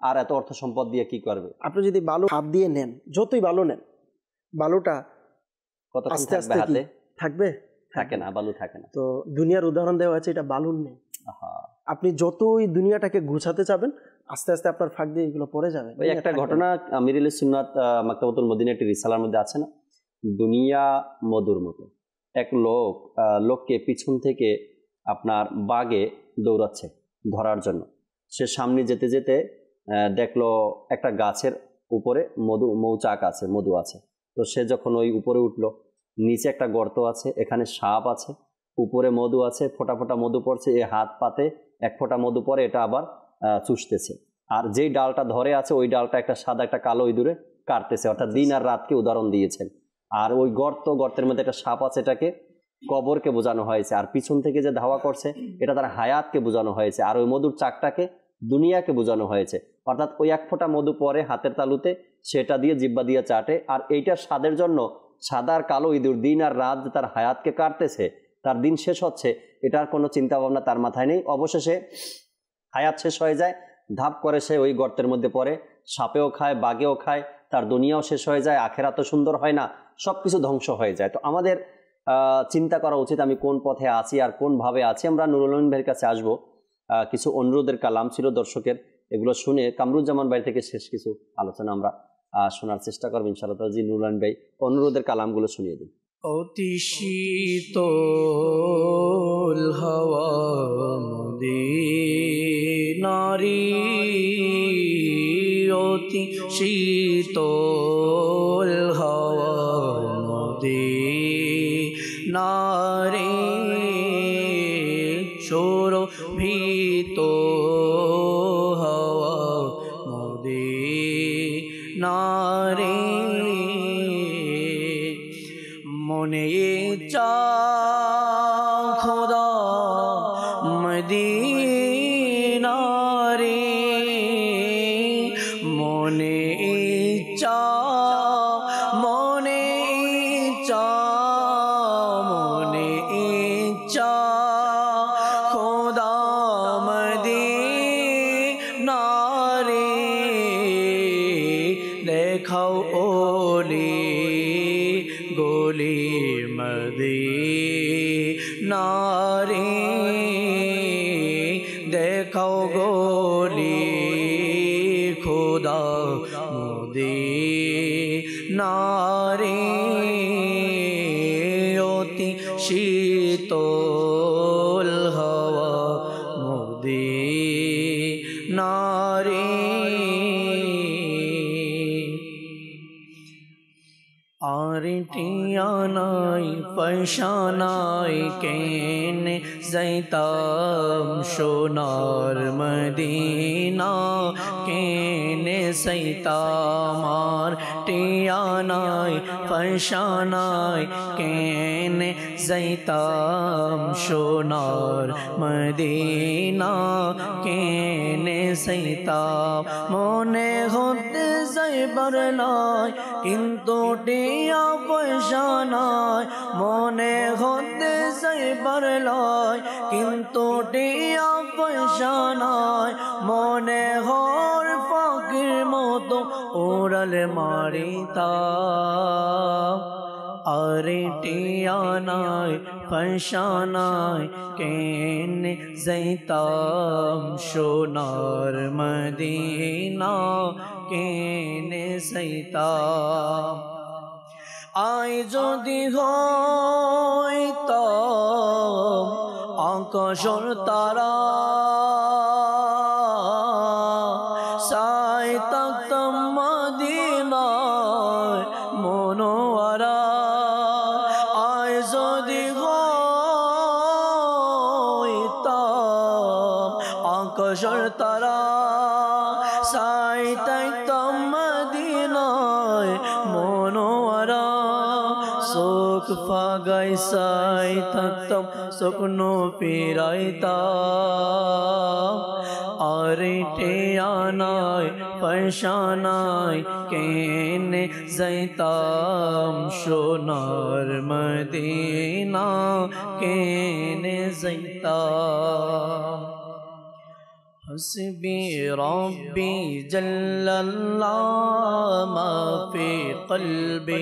Speaker 2: আর এত অর্থ সম্পদ দিয়ে কি করবে আপনি যদি বালু হাত দিয়ে নেন যতই বালু নেন বালুটা হাতে থাকবে থাকে না বালু থাকে না
Speaker 5: তো দুনিয়ার উদাহরণ দেওয়া আছে এটা বালুর নেই আপনি যতই দুনিয়াটাকে গুছাতে চাবেন আস্তে আস্তে আপনার ফাঁক দিয়ে এগুলো পড়ে যাবে ওই একটা ঘটনা
Speaker 2: আমিরুল সুন্নাত মাক্তাবতুল মদিনা একটি রিসালার মধ্যে আছে না দুনিয়া মধুর মতো এক লোক লোককে পিছন থেকে আপনার বাগে দৌড়াচ্ছে ধরার জন্য সে সামনে যেতে যেতে দেখলো একটা গাছের উপরে মধু মৌচাক আছে মধু আছে তো সে যখন ওই উপরে উঠলো নিচে একটা গর্ত আছে এখানে সাপ আছে উপরে মধু আছে ফোটা ফোটা মধু পড়ছে এ হাত পাতে এক ফোটা মধু পরে এটা আবার চুষতেছে আর যেই ডালটা ধরে আছে ওই ডালটা একটা সাদা একটা কালো ইঁদুরে কাটতেছে অর্থাৎ দিন আর রাতকে উদাহরণ দিয়েছেন আর ওই গর্ত গর্তের মধ্যে একটা সাপ আছে এটাকে কবরকে বোঝানো হয়েছে আর পিছন থেকে যে ধাওয়া করছে এটা তার হায়াতকে বোঝানো হয়েছে আর ওই মধুর চাকটাকে দুনিয়াকে বোঝানো হয়েছে অর্থাৎ ওই এক ফোঁটা মধু পরে হাতের তালুতে সেটা দিয়ে জিব্বা দিয়ে চাটে আর এইটার স্বাদের জন্য সাদার কালো ইঁদুর দিন আর রাত তার হায়াতকে কাটতেছে তার দিন শেষ হচ্ছে এটার কোনো চিন্তাভাবনা তার মাথায় নেই অবশেষে হায়াত শেষ হয়ে যায় ধাপ করে সে ওই গর্তের মধ্যে পড়ে সাপেও খায় বাঘেও খায় তার দুনিয়াও শেষ হয়ে যায় আখেরা তো সুন্দর হয় না সব কিছু ধ্বংস হয়ে যায় তো আমাদের চিন্তা করা উচিত আমি কোন পথে আছি আর কোনভাবে আছি আমরা নুরুল ভাইয়ের কাছে আসবো কিছু অনুরোধের কালাম ছিল দর্শকের এগুলো শুনে কামরুজ্জামান ভাই থেকে শেষ কিছু আলোচনা আমরা শোনার চেষ্টা করবো ইনশাআল্লাহ জি নুরান ভাই অনুরোধের কালামগুলো শুনিয়ে দিন
Speaker 1: অতি শীতল হওয়া নারী অতি শীতল سیتام شونار مدینہ کین سیتام سام فرشانائی کین پہشان کینے مدینہ کین سیتام مونے خود زیبر لائی لو ٹیا فرشانائی مونے خود زیبر لائی কিন্তু টিয়া পয়সা নয় মনে হর ফকির মতো ওরাল মারিতা আরে টিয়া নাই পয়সা নয় কেন যাইতাম সোনার মদিনা কেন যাইতাম আয় যদি হইতাম আকশর তারা پہ رائتا آرٹے آنائے پرشانائے کین زیتام شونار مدینہ کین زیتام حسبی ربی جل اللہ ما فی قلبی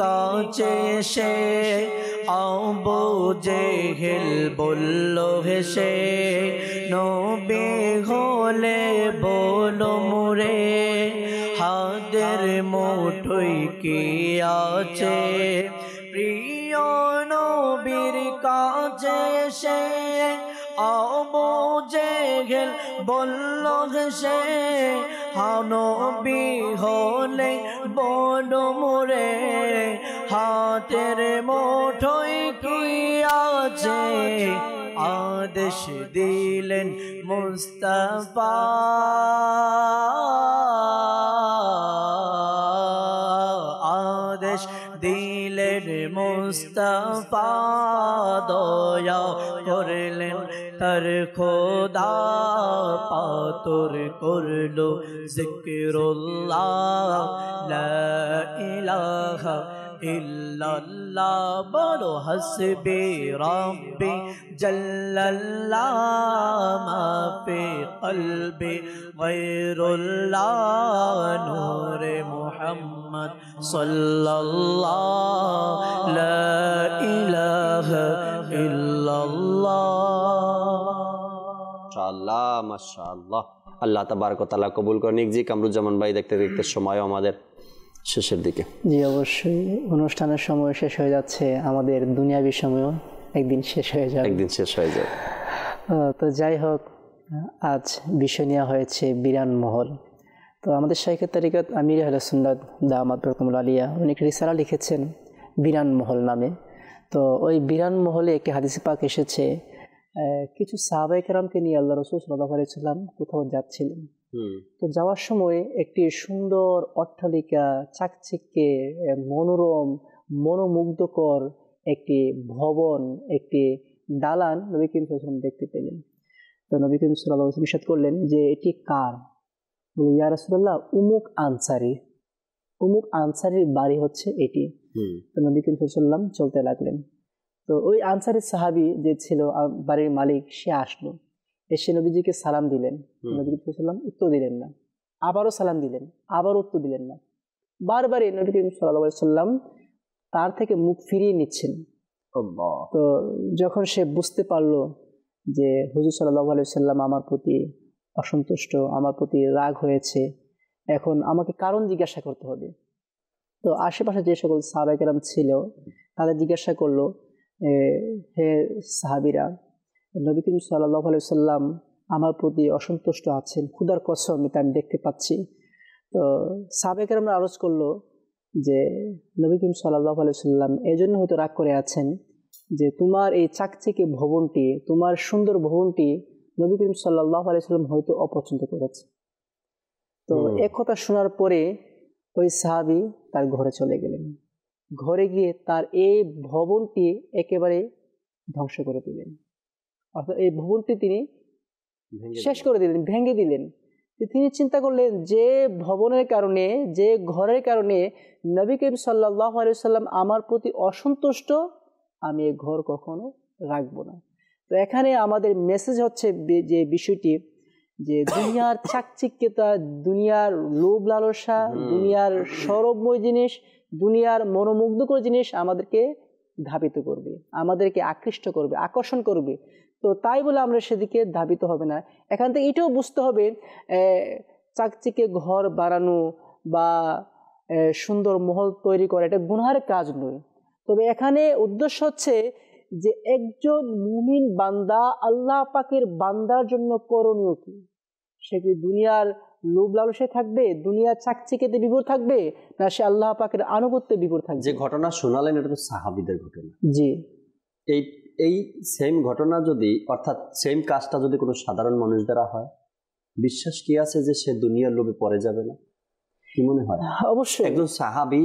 Speaker 1: কাছে সে আবু জেহেল বলল হেসে নবে হলে বল মোরে হাতের মোটই কি আছে প্রিয় নবীর কাছে সে আবু জেহেল বলল হেসে হানবি হলে বড় মোরে হাতের মুঠোয় তুই আছে আদেশ দিলেন মুস্তফা مصطفیٰ دویا کرلن تر خدا پاتر کرلو ذکر اللہ لا الہ الا اللہ بڑو حسب ربی جل اللہ ما پے غیر اللہ نور محمد মোহাম্মদ صلى الله لا إله إلا الله
Speaker 2: الله করেন জি কামরুজ্জামান ভাই দেখতে দেখতে সময়ও আমাদের শেষের দিকে
Speaker 6: জি অবশ্যই অনুষ্ঠানের সময় শেষ হয়ে যাচ্ছে আমাদের দুনিয়াবি সময় একদিন
Speaker 2: শেষ হয়ে যায় একদিন শেষ হয়ে যায়
Speaker 6: তো যাই হোক আজ বিষয় নেওয়া হয়েছে বিরান মহল তো আমাদের শাইখের তারিকাত আমির আহলাসুন্নাদ দামাত রকমুল আলিয়া উনি একটি রিসারা লিখেছেন বিরান মহল নামে তো ওই বিরান মহলে একটি হাদিস পাক এসেছে কিছু সাহাবাইকেরামকে নিয়ে আল্লাহ রসুল সাল্লাহ আলাইসাল্লাম কোথাও যাচ্ছিলেন তো যাওয়ার সময় একটি সুন্দর অট্টালিকা চাকচিক্যে মনোরম মনোমুগ্ধকর একটি ভবন একটি দালান নবী সাল্লাম দেখতে পেলেন তো নবী করিম সাল্লাহ করলেন যে এটি কার বলি ইয়ারসুল্লাহ উমুক আনসারি উমুক আনসারির বাড়ি হচ্ছে এটি তো নবী কিন্তু সাল্লাম চলতে লাগলেন তো ওই আনসারের সাহাবি যে ছিল বাড়ির মালিক সে আসলো এসে নবীজিকে সালাম দিলেন নবী সাল্লাম উত্তর দিলেন না আবারও সালাম দিলেন আবারও উত্তর দিলেন না বারবারই নবী করিম সাল্লা সাল্লাম তার থেকে মুখ ফিরিয়ে নিচ্ছেন তো যখন সে বুঝতে পারলো যে হুজুর সাল্লাহ সাল্লাম আমার প্রতি অসন্তুষ্ট আমার প্রতি রাগ হয়েছে এখন আমাকে কারণ জিজ্ঞাসা করতে হবে তো আশেপাশে যে সকল সাহাবাকেরাম ছিল তাদের জিজ্ঞাসা করলো হে সাহাবিরা নবী করিম সাল্লাহ সাল্লাম আমার প্রতি অসন্তুষ্ট আছেন ক্ষুদার কসম এটা আমি দেখতে পাচ্ছি তো সাবেকেরামরা আরজ করলো যে নবী করিম সাল্লাহ সাল্লাম এই জন্য হয়তো রাগ করে আছেন যে তোমার এই চাকচিকে ভবনটি তোমার সুন্দর ভবনটি নবী করিম সাল্লাহ আলাইসাল্লাম হয়তো অপছন্দ করেছে তো একথা শোনার পরে ওই সাহাবি তার ঘরে চলে গেলেন ঘরে গিয়ে তার এই ভবনটি একেবারে ধ্বংস করে দিলেন অর্থাৎ এই ভবনটি তিনি শেষ করে দিলেন ভেঙে দিলেন তিনি চিন্তা করলেন যে ভবনের কারণে যে ঘরের কারণে নবী করিম সাল্লাহ আলিয়া সাল্লাম আমার প্রতি অসন্তুষ্ট আমি এ ঘর কখনো রাখবো না তো এখানে আমাদের মেসেজ হচ্ছে যে বিষয়টি যে দুনিয়ার চাকচিক্যতা দুনিয়ার লোভ লালসা দুনিয়ার সরবময় জিনিস দুনিয়ার মনোমুগ্ধকর জিনিস আমাদেরকে ধাবিত করবে আমাদেরকে আকৃষ্ট করবে আকর্ষণ করবে তো তাই বলে আমরা সেদিকে ধাবিত হবে না এখান থেকে এটাও বুঝতে হবে চাকচিকে ঘর বাড়ানো বা সুন্দর মহল তৈরি করা এটা গুনহার কাজ নয় তবে এখানে উদ্দেশ্য হচ্ছে যে একজন মুমিন বান্দা আল্লাহ পাকের বান্দার জন্য করণীয় কি সে কি দুনিয়ার লোভ লালসে থাকবে দুনিয়ার চাকচিকেতে বিভোর থাকবে
Speaker 2: না সে আল্লাহ পাকের আনুগত্যে বিভোর থাকবে যে ঘটনা শোনালেন এটা তো সাহাবিদের ঘটনা জি এই এই সেম ঘটনা যদি অর্থাৎ সেম কাজটা যদি কোনো সাধারণ মানুষ দ্বারা হয় বিশ্বাস কি আছে যে সে দুনিয়ার লোভে পড়ে যাবে না কি মনে হয় অবশ্যই একজন সাহাবি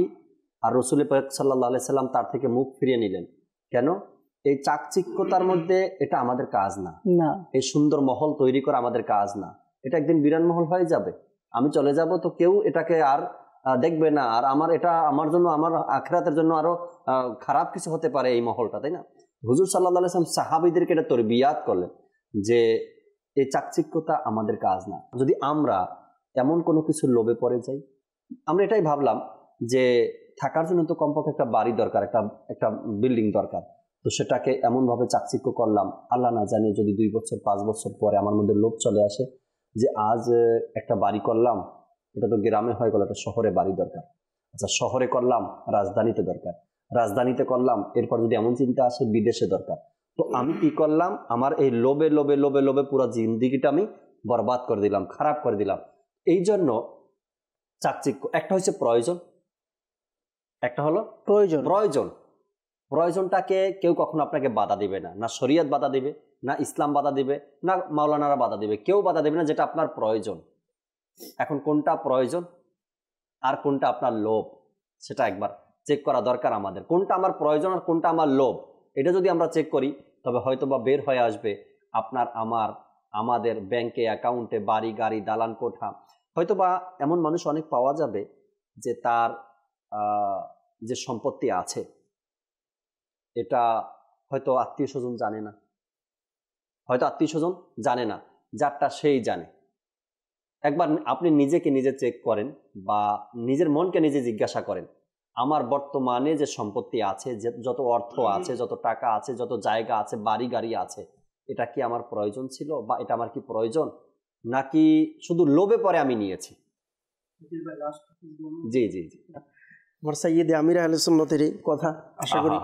Speaker 2: আর রসুল সাল্লাহ সাল্লাম তার থেকে মুখ ফিরিয়ে নিলেন কেন এই চাকচিক্যতার মধ্যে এটা আমাদের কাজ না না এই সুন্দর মহল তৈরি করা আমাদের কাজ না এটা একদিন বিরান মহল হয়ে যাবে আমি চলে যাব তো কেউ এটাকে আর দেখবে না আর আমার এটা আমার জন্য আমার আখরাতের জন্য আরো খারাপ কিছু হতে পারে এই মহলটা তাই না হুজুর সাল্লাহ আলাইসলাম সাহাবিদেরকে এটা তোর বিয়াদ করলেন যে এই চাকচিক্যতা আমাদের কাজ না যদি আমরা এমন কোনো কিছু লোভে পড়ে যাই আমরা এটাই ভাবলাম যে থাকার জন্য তো কমপক্ষে একটা বাড়ি দরকার একটা একটা বিল্ডিং দরকার তো সেটাকে এমনভাবে চাকচিক্য করলাম আল্লাহ না জানিয়ে যদি দুই বছর পাঁচ বছর পরে আমার মধ্যে লোভ চলে আসে যে আজ একটা বাড়ি করলাম এটা তো গ্রামে হয়ে গেল একটা শহরে বাড়ি দরকার আচ্ছা শহরে করলাম রাজধানীতে দরকার রাজধানীতে করলাম এরপর যদি এমন চিন্তা আসে বিদেশে দরকার তো আমি কি করলাম আমার এই লোবে লোবে লোবে লোবে পুরো জিন্দিগিটা আমি বরবাদ করে দিলাম খারাপ করে দিলাম এই জন্য চাকচিক্য একটা হচ্ছে প্রয়োজন একটা হলো প্রয়োজন প্রয়োজন প্রয়োজনটাকে কেউ কখনো আপনাকে বাধা দিবে না না শরীয়ত বাধা দিবে না ইসলাম বাধা দিবে না মাওলানারা বাধা দিবে কেউ বাধা দেবে না যেটা আপনার প্রয়োজন এখন কোনটা প্রয়োজন আর কোনটা আপনার লোভ সেটা একবার চেক করা দরকার আমাদের কোনটা আমার প্রয়োজন আর কোনটা আমার লোভ এটা যদি আমরা চেক করি তবে হয়তো বা বের হয়ে আসবে আপনার আমার আমাদের ব্যাংকে অ্যাকাউন্টে বাড়ি গাড়ি দালান কোঠা হয়তো বা এমন মানুষ অনেক পাওয়া যাবে যে তার যে সম্পত্তি আছে এটা হয়তো আত্মীয় স্বজন জানে না হয়তো আত্মীয় স্বজন জানে না যারটা সেই জানে একবার আপনি নিজেকে নিজে চেক করেন বা নিজের মনকে নিজে জিজ্ঞাসা করেন আমার বর্তমানে যে সম্পত্তি আছে যে যত অর্থ আছে যত টাকা আছে যত জায়গা আছে বাড়ি গাড়ি আছে এটা কি আমার প্রয়োজন ছিল বা এটা আমার কি প্রয়োজন নাকি শুধু লোভে পরে আমি নিয়েছি জি জি জি
Speaker 5: আমার সাইয়েদে আমির আহলসুন্নতের কথা আশা করি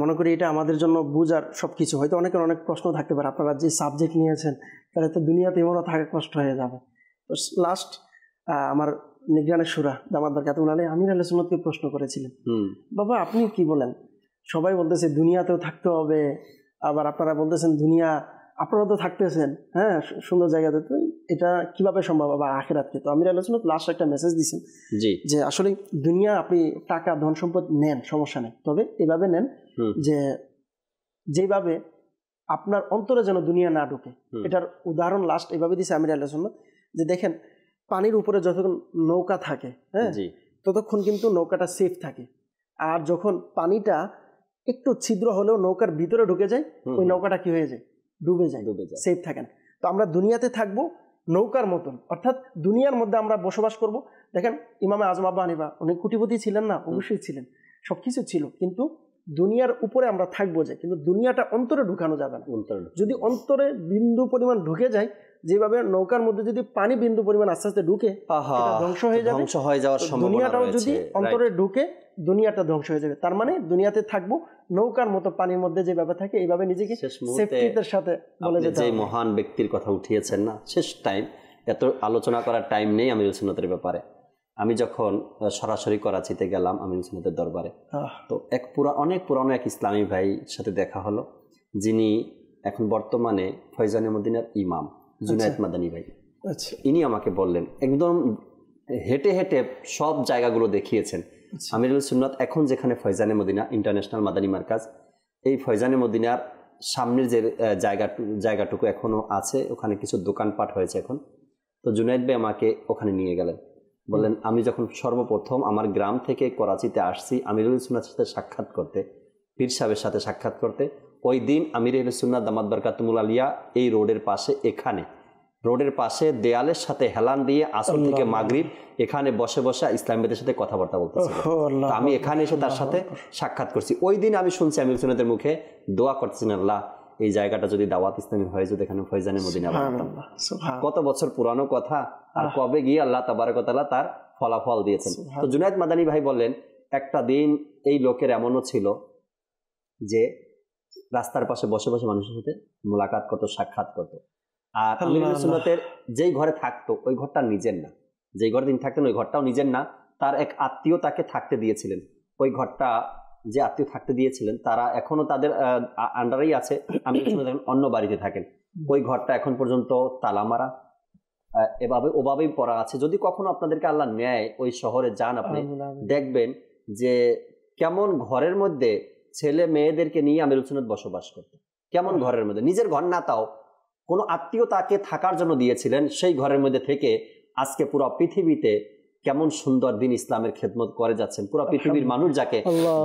Speaker 5: মনে করি এটা আমাদের জন্য বুঝার সব কিছু হয়তো অনেকের অনেক প্রশ্ন থাকতে পারে আপনারা যে সাবজেক্ট নিয়েছেন তাহলে তো দুনিয়াতে এমনও থাকা কষ্ট হয়ে যাবে তো লাস্ট আমার নিগ্রানের সুরা দামাদার কাতুন আলী আমির আহলসুন্নতকে প্রশ্ন করেছিলেন বাবা আপনি কি বলেন সবাই বলতেছে দুনিয়াতেও থাকতে হবে আবার আপনারা বলতেছেন দুনিয়া আপনারা তো থাকতেছেন হ্যাঁ সুন্দর জায়গাতে তো এটা কিভাবে সম্ভব আবার আখেরাতকে তো আমির আলোচনা লাস্ট একটা মেসেজ দিচ্ছেন যে আসলে দুনিয়া আপনি টাকা ধন সম্পদ নেন সমস্যা নেই তবে এভাবে নেন যে যেভাবে আপনার অন্তরে যেন দুনিয়া না ঢুকে এটার উদাহরণ লাস্ট এভাবে দিছে আমির আলোচনা যে দেখেন পানির উপরে যতক্ষণ নৌকা থাকে হ্যাঁ ততক্ষণ কিন্তু নৌকাটা সেফ থাকে আর যখন পানিটা একটু ছিদ্র হলেও নৌকার ভিতরে ঢুকে যায় ওই নৌকাটা কি হয়ে যায় ডুবে যায় ডুবে যায় সেফ থাকে না তো আমরা দুনিয়াতে থাকবো নৌকার মতন অর্থাৎ দুনিয়ার মধ্যে আমরা বসবাস করব দেখেন ইমামে আজম আব্বা আনিবা উনি কুটিপতি ছিলেন না অবশ্যই ছিলেন সব কিছু ছিল কিন্তু দুনিয়ার উপরে আমরা থাকবো যে কিন্তু দুনিয়াটা অন্তরে ঢুকানো যাবে না যদি অন্তরে বিন্দু পরিমাণ ঢুকে যায় যেভাবে নৌকার মধ্যে যদি পানি বিন্দু পরিমাণ আস্তে আস্তে ঢুকে ধ্বংস হয়ে যাবে ধ্বংস হয়ে যাওয়ার দুনিয়াটাও যদি অন্তরে ঢুকে দুনিয়াটা ধ্বংস হয়ে যাবে তার মানে দুনিয়াতে থাকবো নৌকার মতো পানির মধ্যে যে ব্যাপার থাকে এইভাবে নিজেকে সেফটির সাথে বলে যে যে মহান
Speaker 2: ব্যক্তির কথা উঠিয়েছেন না শেষ টাইম এত আলোচনা করার টাইম নেই আমি সুন্নতের ব্যাপারে আমি যখন সরাসরি করাচিতে গেলাম আমি সুন্নতের দরবারে তো এক পুরা অনেক পুরানো এক ইসলামী ভাই সাথে দেখা হলো যিনি এখন বর্তমানে ফয়জানি মদিনার ইমাম আচ্ছা। জুনায়দ মাদানি ভাই আচ্ছা ইনি আমাকে বললেন একদম হেঁটে হেঁটে সব জায়গাগুলো দেখিয়েছেন আচ্ছা। আমিরুল সুন্নাত এখন যেখানে ফয়জানে মদিনা ইন্টারন্যাশনাল মাদানী মার্কাজ এই ফয়জানে মদিনার সামনের যে জায়গা জায়গাটুকু এখনও আছে ওখানে কিছু দোকানপাট হয়েছে এখন তো জুনাইদ ভাই আমাকে ওখানে নিয়ে গেলেন বললেন আমি যখন সর্বপ্রথম আমার গ্রাম থেকে করাচিতে আসছি আমিরুল ইসলামের সাথে সাক্ষাৎ করতে পীর সাহেবের সাথে সাক্ষাৎ করতে ওই দিন আমির সুন্না দামাত বরকাতমুল আলিয়া এই রোডের পাশে এখানে রোডের পাশে দেয়ালের সাথে হেলান দিয়ে আসল থেকে মাগরীব এখানে বসে বসে ইসলামীদের সাথে কথাবার্তা বলতে আমি এখানে এসে তার সাথে সাক্ষাৎ করছি ওই দিন আমি শুনছি আমির সুন্নাদের মুখে দোয়া করছেন আল্লাহ এই জায়গাটা যদি দাওয়াত ইসলামী হয়ে যেত এখানে ফয়জানের মদিনা কত বছর পুরানো কথা আর কবে গিয়ে আল্লাহ তাবারকতালা তার ফলাফল দিয়েছেন তো জুনায়দ মাদানী ভাই বললেন একটা দিন এই লোকের এমনও ছিল যে রাস্তার পাশে বসে বসে মানুষের সাথে মোলাকাত করতো সাক্ষাৎ করতো আর আমিরুল সুন্নতের যেই ঘরে থাকতো ওই ঘরটা নিজের না যেই ঘরে তিনি থাকতেন ওই ঘরটাও নিজের না তার এক আত্মীয় তাকে থাকতে দিয়েছিলেন ওই ঘরটা যে আত্মীয় থাকতে দিয়েছিলেন তারা এখনো তাদের আন্ডারেই আছে আমি সুন্নত অন্য বাড়িতে থাকেন ওই ঘরটা এখন পর্যন্ত তালা মারা এভাবে ওভাবেই পড়া আছে যদি কখনো আপনাদেরকে আল্লাহ নেয় ওই শহরে যান আপনি দেখবেন যে কেমন ঘরের মধ্যে ছেলে মেয়েদেরকে নিয়ে আমির সুনত বসবাস করতেন কেমন ঘরের মধ্যে নিজের ঘর না তাও কোনো আত্মীয় তাকে থাকার জন্য দিয়েছিলেন সেই ঘরের মধ্যে থেকে আজকে পুরো পৃথিবীতে কেমন সুন্দর দিন ইসলামের খেদমত করে যাচ্ছেন পুরো পৃথিবীর মানুষ যাকে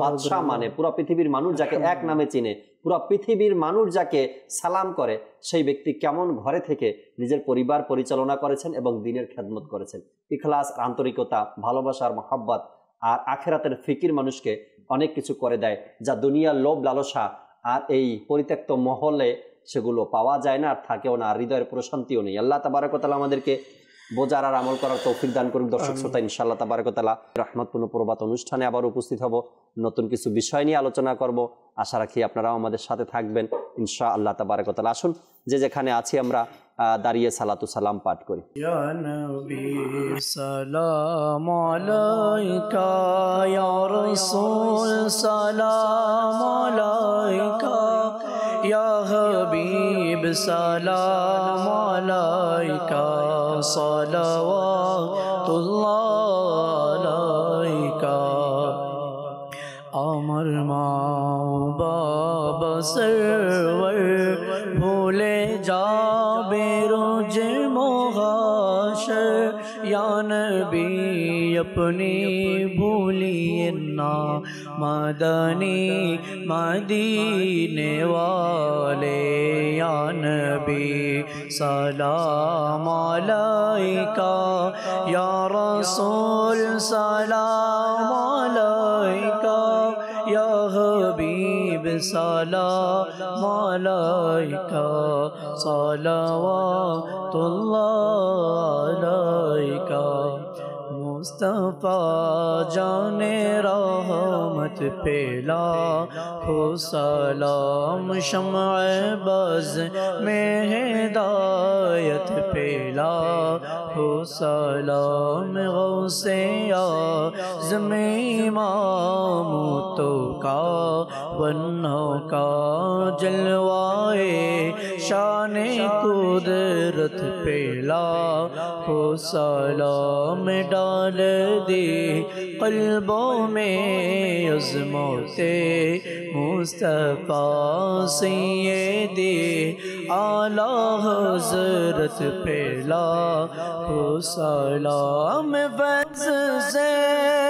Speaker 2: বাদশাহ মানে পুরো পৃথিবীর মানুষ যাকে এক নামে চিনে পুরো পৃথিবীর মানুষ যাকে সালাম করে সেই ব্যক্তি কেমন ঘরে থেকে নিজের পরিবার পরিচালনা করেছেন এবং দিনের খেদমত করেছেন ইখলাস আন্তরিকতা ভালোবাসার মহাব্বত আর আখেরাতের ফিকির মানুষকে অনেক কিছু করে দেয় যা দুনিয়ার লোভ লালসা আর এই পরিত্যক্ত মহলে সেগুলো পাওয়া যায় না আর থাকেও না হৃদয়ের প্রশান্তিও নেই আল্লাহ তাবারকতালা আমাদেরকে বোঝার আর আমল করার তৌফিক দান করুন দর্শক শ্রোতা ইনশাআল্লাহ তাবারকতালা রহমতপূর্ণ প্রবাদ অনুষ্ঠানে আবার উপস্থিত হব নতুন কিছু বিষয় নিয়ে আলোচনা করব আশা রাখি আপনারাও আমাদের সাথে থাকবেন ইনশা আল্লাহ তাবারকতালা আসুন যে যেখানে আছি আমরা দাঁড়িয়ে সালাতু সালাম পাঠ করি کر
Speaker 1: ی ن بی سلام کا یس سو سال یس سال ملکا سلو امر ماں سر بھی اپنی بھولی نا مدنی مدینے والے یا سلام علیکہ یا رسول سلام علیکہ یا حبیب سلام علیکہ صلوات اللہ علیکہ مصطفیٰ جان رحمت پیلا ہو سلام شمع بز میں ہدایت پیلا ہو سلام غسیا زمیں امام تو کا ونہوں کا جلوہ قدرت پیلا ہو سلام ڈال دی قلبوں میں اس مصطفیٰ سیدی پاس حضرت پیلا ہو سلام بس سے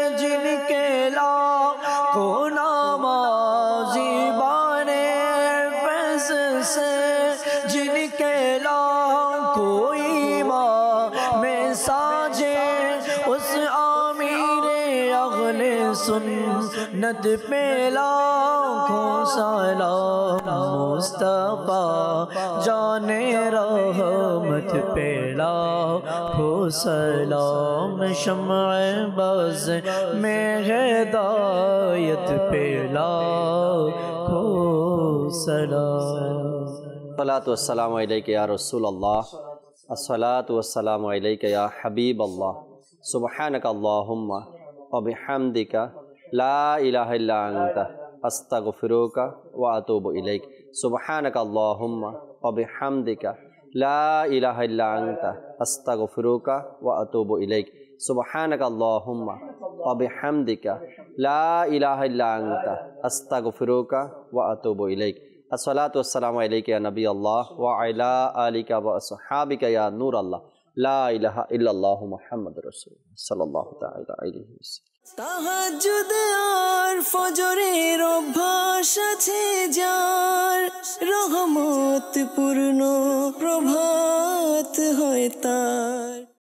Speaker 1: جنت پہ لاکھوں سالا مصطفیٰ جانے رحمت پہ لاکھوں سلام شمع بز میں غیدائیت پہ لاکھوں سلام
Speaker 2: صلاة والسلام علیکہ یا رسول اللہ صلاة والسلام علیکہ یا حبیب اللہ سبحانک اللہم و بحمدکہ لا إله إلا أنت أستغفرك وأتوب إليك سبحانك اللهم وبحمدك لا إله إلا أنت أستغفرك وأتوب إليك سبحانك اللهم وبحمدك لا إله إلا أنت أستغفرك وأتوب إليك الصلاة والسلام عليك يا نبي الله وعلى آلك وأصحابك يا نور الله لا إله إلا الله محمد رسول صلى الله تعالى عليه وسلم
Speaker 1: তাহাজুদে আর ফজরের অভ্যাস আছে
Speaker 4: যার রহমত পূর্ণ প্রভাত হয় তার